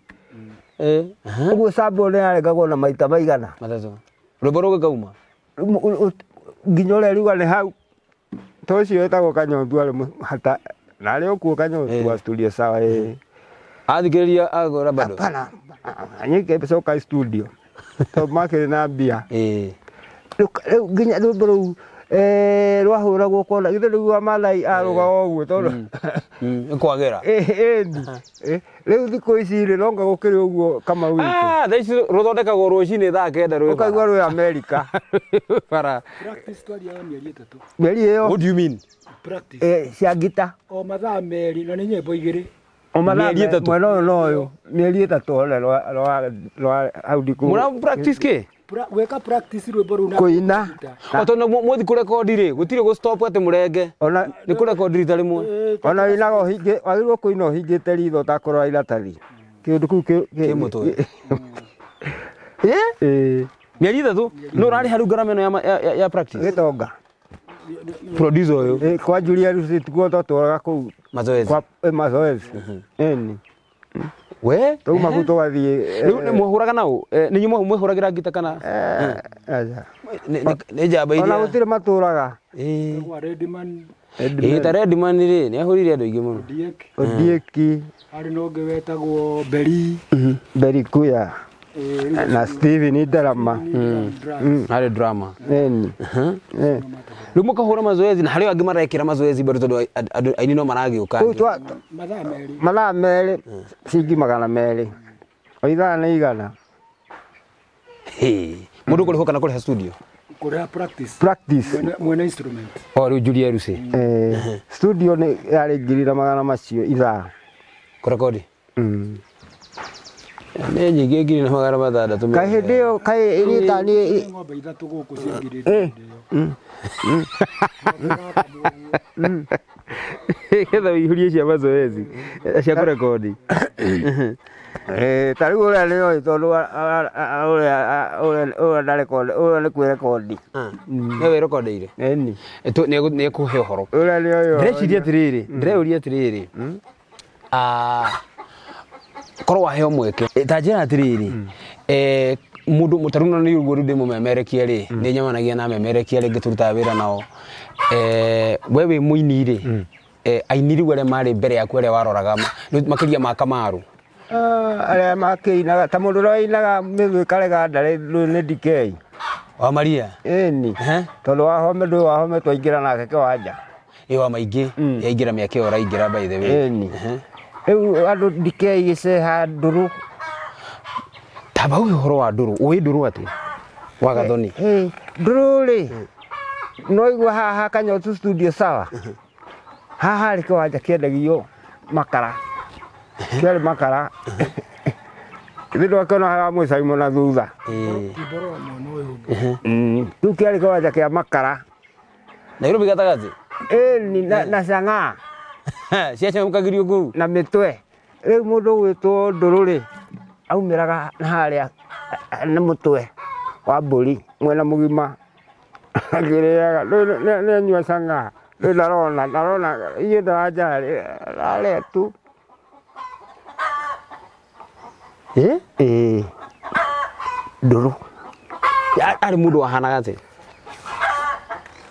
eh ugu sabo le ale gago na maita maigana matatu rwimbo gauma ginya ole ruga le hau tocio etagwo kanyo ari hata nari ukuo kanyondu asturie sawa eh athikiriria agora bado hapana anyike <laughs> ka studio to na bia eh nginya rwimbo Eh, rwahå ragwo kona githä rä u amalai arå eh. ga oguo tondå mm. mm. kwagä ra <laughs> eh, rä u thikå ici rä ronga gå kä rä å guo kamau ah, ici rå thondekagwo rå cinä thaa kenda rå kaigua rwä amerika <laughs> bara mĩeri ä yo cia ngita o mathaa merĩ na nä nyämbo igä rä mwena å yå no å yå mĩeri ä tatå rwa hau ndikå weka practice rwimbo rä kuina o tondå måthi kå rekondi rä gå tirä gå stop atä må renge nä kå rekondi rita rä mwe ona winaga wagä kå ina å hingä te ritho takå rora iratathi kä å ndå kä u kä <laughs> må twe mieri ithatå nä å rarä ha rä u no ya gä tonga producer å yå kwa julia rä tuguo totworaga kå u mazoezi we tauma gå tågathiä rä u eh, nä mwahåraga naå eh, nä inyuä mwehå ragä ra ngita kana nä njambaona gå tirä matå raga ta redman rä nä ahå rire andå aingä må no odieki harä na å ngä wetagwo mberi mberi uhuh. kuya Eh, na steve ni drama hmm. hmm. hari drama riu uh-huh. eh. mukahura mazoezi na haria angi marekira mazoezi bado tondu aini no maragiuka mathaa meri ciringi hmm. magana meri o ithaa nä igana må ndå kå rä hå kana kå rä ha studio rä u njurie ruci studio nä yarä ngiri na magana macio ithaa kå rekodi Ni nyingi ngiri na magana matandatũ kai hĩndĩ ĩyo kai ĩrĩ ta nĩ ngombe ithatũ gũkũ ciingĩrĩte mm. mm. mm. getha wĩihũrie cia mazoezi cia kũrekondi eh, ta rĩu ũrĩa nĩ ah, eh, oĩ tondũ ũrĩa nĩ kwĩ rekondi nĩ wĩ rekondeire nĩ ekũhe ũhoro ndĩreciria atĩ rĩrĩ ndĩreũria atĩ ah, rĩrĩ korwo waheo mweke ta njä ra atirä rä må ndå tarä u nä uguo rä u nyamanagia na memerekia ri ngä wira nao wä we we muini ri ini rä aini rä u mbere yaku arä waroraga makiria makamaru makamarå arä a makä ta mudu ndå å rä a wainaga mä gwä karega ndarä nä ndikei wa maria ni wa wahome ndå wahome twaingä ra nake ke wanja ä wa maingä hmm. yaingä ra mä aka ä yo raingä ra by the way riu andu ndikeiceha nduru tamba uyu horo wa ndå rå ä ndå rå atä ati wa gathoni eh, nduru eh, ri noigua haha kanyotu studio sawa haha rä kä kĩendagio makara kĩarĩ makara ithu ndwakiona hawa mwĩcai na thutha rä eh. mm. u kä arä rĩu wanja kä a makara nairobi gatagatĩ na cang'aa <laughs> ciacamukagirio nguru na mitwe riu mundu ugwitwo nduru ri aumiraga na haria na mutwe wa mburi mwena mugima agiriaga <laughs> nianyua canga riu ndarona ndarona iye ndarajari arĩa tu ĩĩ ndũrũ arĩ mũndũ wahanaga atĩa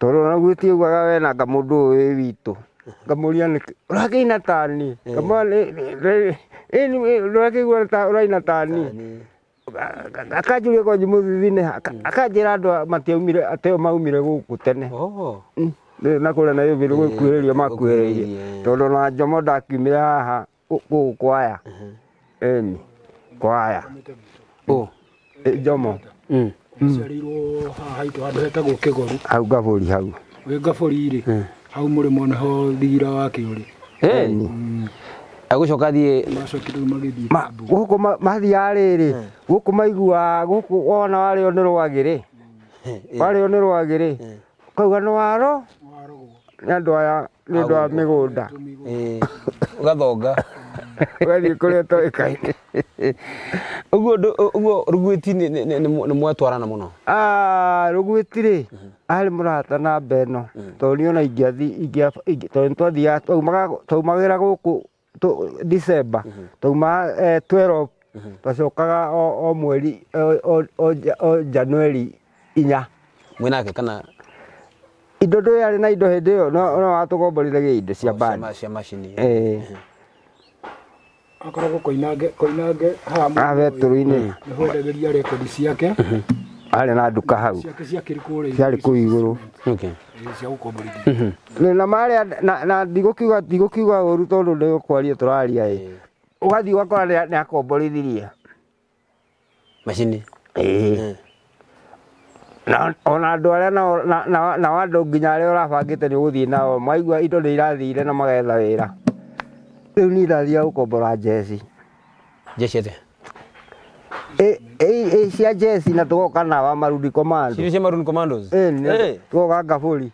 tondå mm. na gwätie guaga wena ndå å yå wä witå ngamå ria å rakä tani å rakä igua raina tani akanjå kwa njimå thithinä akanjä ra andå matiaumire ateo maumire gå kå tene na kå rä a na yå gå kuä rä rio makuä rä irie tondå na njomo ndakiumä ra haha gå kwaya kwaya njomo mm ndaciarĩirwo haha haitũ handũ hetagwo kĩgoru hau ngabũri hau wĩ ngabũri-rĩ hau mũrĩmo nĩho thigira wa kĩũrĩ egũcoka thiĩ gũkũ mathiaga rĩrĩ gũkũ maigua gũkũ wona o nĩ rwagĩ-rĩ o nĩ rwagĩ-rĩ ũkauga nĩ waro nĩ andũ aya nĩ ũndũ wa mĩgũnda ũgathonga kå rä å guo rå gwä ti nä mwetwarana må no ah, rå mwatwarana ti rä arä må rata na mbeno mm-hmm. tondũ nĩ ona ingĩathi tondũ nĩ twathiaga twaumagĩra gũkũ dicemba mm-hmm. twaumaga eh, twelve mm-hmm. twacokaga o mweri o january inya mwĩnake kana indo ndå arĩ na indo hĩndĩ ĩyo no watũgomborithagio indo cia oh, mbani cia macini eh akoragwo koinange koinange haha betũrũ-inĩ mm. nĩho endagĩria rekondi ciake mm-hmm. arĩ na nduka hau ciarĩ kå igũrũ mm-hmm. na marĩa na ndigũkiuga ndigũkiuga ũru tondũ nĩgũkwaria tũraria ĩ ũgathiĩ ũgakora nĩ akomborithirie macini ĩĩ ona andũ arĩa nao andũ nginya arĩa ũrabangĩte nĩ ũgũthiĩ nao maigua indo nĩ irathiire na magetha wĩra riu ni ndathia gukombora jeci jeci ate ä cia jeci na tå goka nawa marundi cia marundi commandos tå goka ngabåri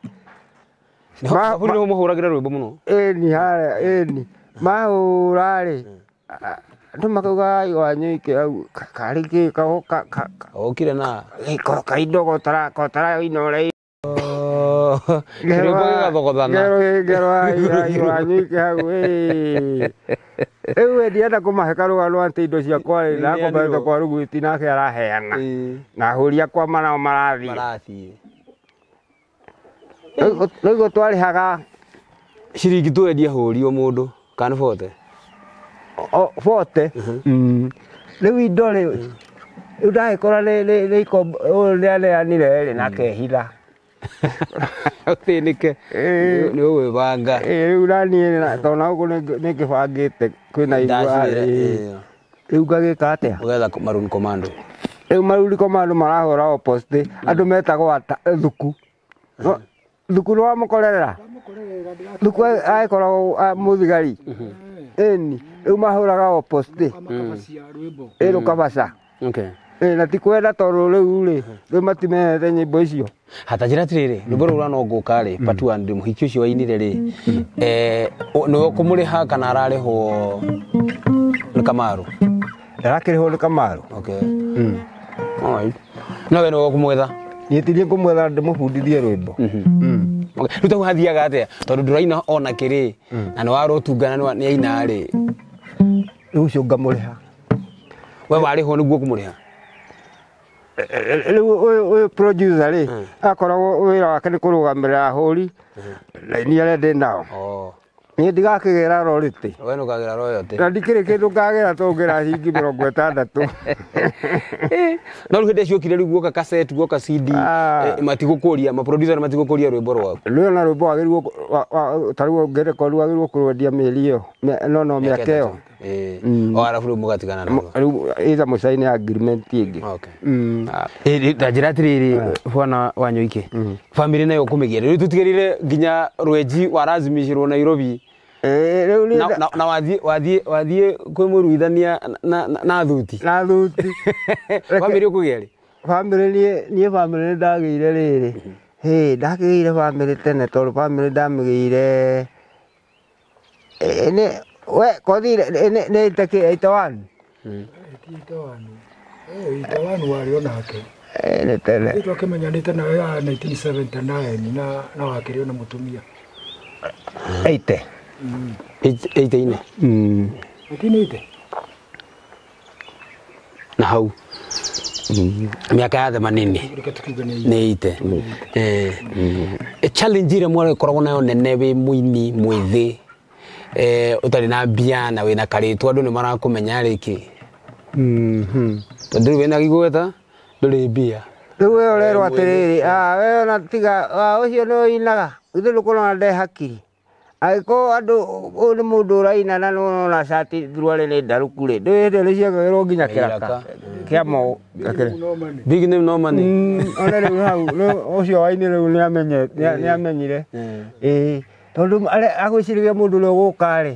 ngabåri nä må hå ragä ra rwä mbo må no ni harä ni mahå ra rä andå makauga wanyu kä au karä kä kaokire na kaindogotara ina å rä u endienda kå mahe karå rwa ntä indo ciakwa nakåmbete kwa rå gwiti nake araheana na hå ri akwa manao marathiä rä u twarä haga ciringi tå endia hå ri o må ndå kana bote bote uh-huh. mm. rä u indo rä mm. u ndagä kora nä ikoneaneanire rä na kehitha mm utinike <laughs> ni ugwibanga eh. eh, riu nanie tona guku nikibangite kwina igua riu eh. ka atia ugetha maruni komando riu maruni komando marahura oposti hmm. andu metagwo thuku hmm. thuku nä wamåkorerera thuku agäkoragwo må thigari äni hmm. rä u mahå raga ä rå kabaca na ti kwenda tondå rä u rä rä matimeete nyä mbo icio hata njä ra tirä rä rwä mbo rå u ranonguka rä ndä må mm. hiki å cio wainire rä mm. nä kå må rä ha kana ararä hwo nä kamarå ndarakä rä hwo nä kamarå mm. nowe nä kå mwetha niä tirie ngå mwetha ndä må bundithie rwä mbo mhm. rä tau hathiaga atä tondå ndå raina ona kä rä na nä warå tungana nä ainarä rä u cio ngamå rä ha we warä hwo nä guo kå må rä ha rä u rä akoragwo wä ra wake nä kå rå gamä rä ra hå ri laini hmm. arä a ndä nao oh. niä ndigakä gä ra rorä tä ndikä rä kä ndå ngagä ra tå ngä ra hingi mä rongo ätandatå <laughs> no rä hä ndä ciåkire rä u guoka guoka ah. eh, matigå kå ria maproducer kå ria rwä mbo rwaku rä ona rwä mbo wagä tarä u wagä rwo kå rwendia mä ri ä yo nono mä aka ä yo o arabu mugatigana nayo riu ita mucaine agreement ingi rä njira atiriri bwana wanyu iki rä nayo tå riu tutigerire nginya rwenji warazimicirwo nairobi eh, na wathiä kwä må ruithania na thuti na thuti rä å kå gä rä bamä rä niä bamä rä nä ndagä ire rä rä hä ndakä gä ire bamä rä tene tondå bamä rä ndamä gä ire we kothi nä tä kä itawani itawani warä o nake nä tene twakämenyanä te nayo ya 1979 na na wakä rä mutumia na må hmm. tå mia ite iteine hmm. itineite na hau hmm. miaka ya the ni nä ite eh. eh, challenge ire mwarä koragwo nayo nene wä må ini mwä eh utari na mbia na wina karitwa andu ni marakumenya riki mhm tondu wina gigweta nduri mbia riu we urerwo eh, atiriri ah, we ona tiga ucio ah, ni uinaga ithu kurona ndehakiri angĩkorwo andũ ũyũ nĩ mũndũ ũraina na nĩwona cati thirwarĩ nĩ ndarũku rĩ ndĩĩ hĩndĩ ĩrĩ ciekagĩrwo nginya kĩraka kĩa mau big name no money ona rĩu hau ũcio waini rĩu amenyire eh. ĩĩ tondu agwiciriria mundu ria uguka ri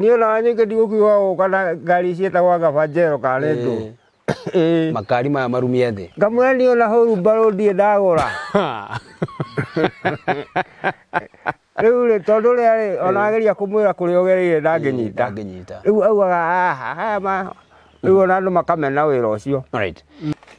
ni ona nyingi ndigukua kana ngari cietagwa gabanjero ka rendu <coughs> makari maya marumie thi ngamwira ni ona hau mbaru ndie ndagura <laughs> riu ri tondu ria ri ona ageria kumwira kuria ugereire ndanginyita riu augaga haya ma riu ona andu makamena wira ucio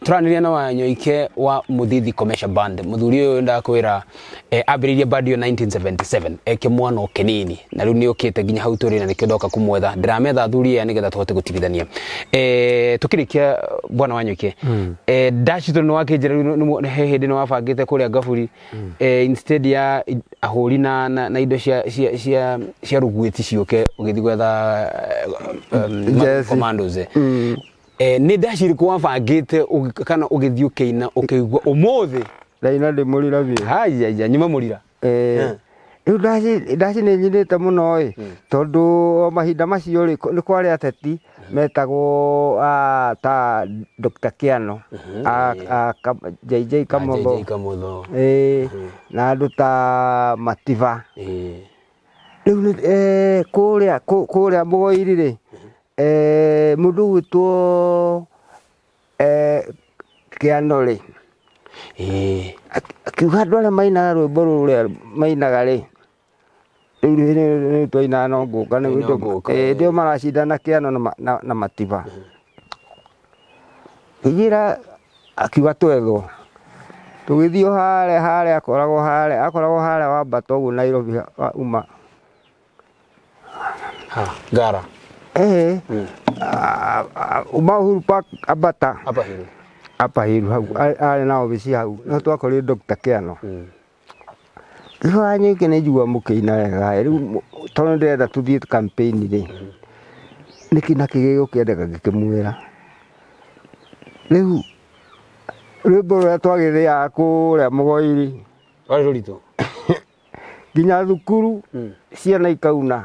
turaniria na wanyoike wa muthithi komesha band muthuri uyu ndakwira eh, ambiririe band yo 1977 eke mwana kenini na riu niukite nginya hau turi na nikio ndoka kumwetha ndirametha athuri aya nigetha tuhote gutigithania eh, tukirikia bwana wanyoike mm. eh, dashi nä wakä njä ra he hä ndä nä wabangä te kå rä a mm. eh, instead ya ahuri ri na, na, na indo cia, cia, cia, cia rå guä ti å gä gwetha um, eh, hmm. yes. Eh, nä ndacirä kå wabangä te kana å gä thiä å kä ina å kä igua å må thä raina ndä må rira biå haiaia nyuma må rira eh, rä u ndaci nä nyinä te må no ä hmm. tondå o mahinda macio rä nä kwarä ateti metagwo ta Dr. Kiano JJ hmm. Kamotho eh, hmm. na andå ta Mativa rä u kå rä a må goiri rä eh, mundu witwo eh, kianori eh. akiuga andu aria mainaga rwimbo ruru ria mainaga ri riu nä twainaga no ngå ka ndä o maracindana kä ano na matiba ngä ra akiuga twethwo tå gä thiå hare harä akoragwo hare akoragwo harä wambata å guo nairobi uma ngara eh mm. Eh, eh, umahuru park abata apahiru apahiru hau ari nao hau no twakore dr kiano ihora hmm. nyingi nä njua må kä ina wega rä u tondå ndä renda tå thiä kampaini rä nä kä na kä gä gå kä endeka gä kä mwä ra rä u rwä mbo rå rä a twagä rä aga kå rä a må goiri rwarä rå <coughs> nginya thukuru hmm. ciana ikauna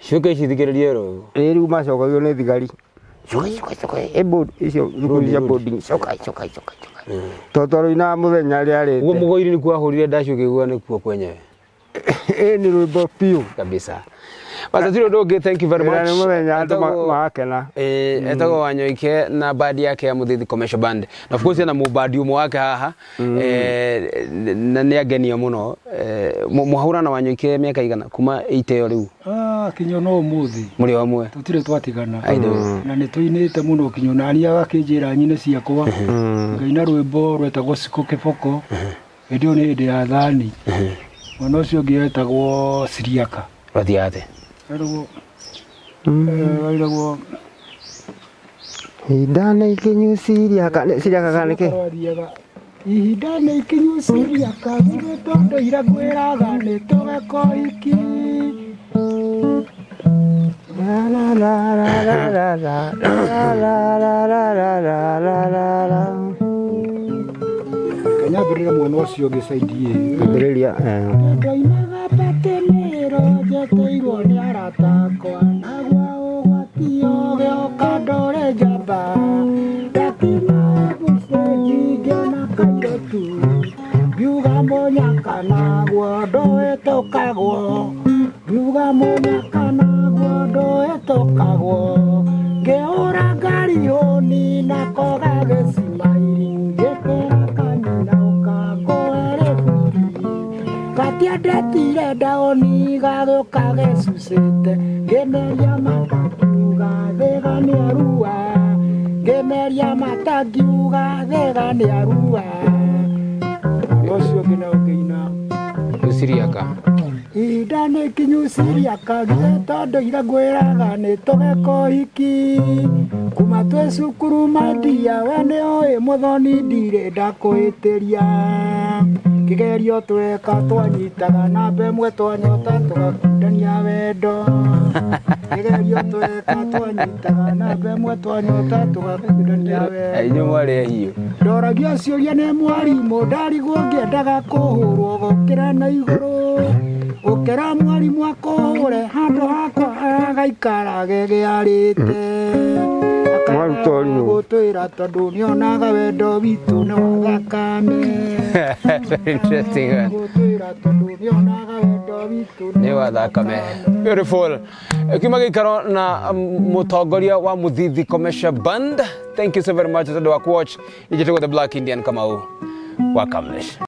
Ciuke cithikiririe ro. Riu macokagio nä thigari. icio ngui ya boarding Shuka shuka coka shuka coka totoro ina muthenya riarite uguo mugoiri nikuahurire ndacukigua nikuo kwenyewe ä nä rwä mbo biå kabisa basatire ndu ngi thank you very much ni mumenya andu magakena eh mm. etago wanyoike na bandi yake ya muthithi commercial band na of mm. course na mubandi umwe wake haha mm. eh na ni agenia muno eh, muhaura na wanyoike miaka igana kuma 8 yo riu ah kinyo no muthi muri wa mwe tutire twatigana na ni tuinite muno kinyo na ni agakinjira nyine ciakwa mm-hmm. ngaina rwimbo rwetagwo siku kiboko hä mm-hmm. ndä ä yo nä hä ndä ya thani mm-hmm. mwana å cio å ngä wetagwo ciriaka Aduh. Hmm. Eh, aduh. Hidana ikenyu siri aka ne siri aka kana ke. Ihidana ikenyu siri aka gure tondo iragwera gane tobe ko iki. La la la la la la la la la la la la la la la. Kanyabirira mwana ucio ngicaidie. Beri Eh. Tengo nyarata kwa nagwa ogwatio gioka ndore njamba ndatina bucenji ngĩona kairĩtu ngiuga mũnyaka naguo ndoĩtũkagwo ngiuga mũnyaka naguo ndoĩtũkagwo ngĩhũra ni na nakogaga ndetire ndaoni gagĩũka gĩcucĩte ngĩmeria matangiuga thĩga nĩ arua ngĩmeria matangiuga thĩga nĩ arua ũcio ũngĩ na ũngĩina gũciriaka ihinda nĩ ikinyu ciriakarire tondũ ira ngwĩraga nĩ tũgeka hiki kuma twĩ cukuru mandia we nĩ ũĩ mũthoni ndirĩ ndakwĩtĩria kigerio tweka twanyitaga namba imwe twanyota tugakundania wendo kigerio tweka twanyitaga namba imwe twanyota tugakundania wendo mwarehiũ ndoragia ciũria nĩ mwarimũ ndarigwo ngĩendaga kũhũrwo gũkĩra na mwarimå akå hå re handå hakwa agaikara gĩgĩarĩte mwaruta ũriũ gũtwĩra tondũ nĩonaga wendo witũ nĩ wa thakame nĩ wa thakame beautiful kiuma gĩikaro na mũtongoria wa mũthithi commercial band thank you so very much tondũ wa kuwatch ijĩtĩgwa the black indian kamau wakamlish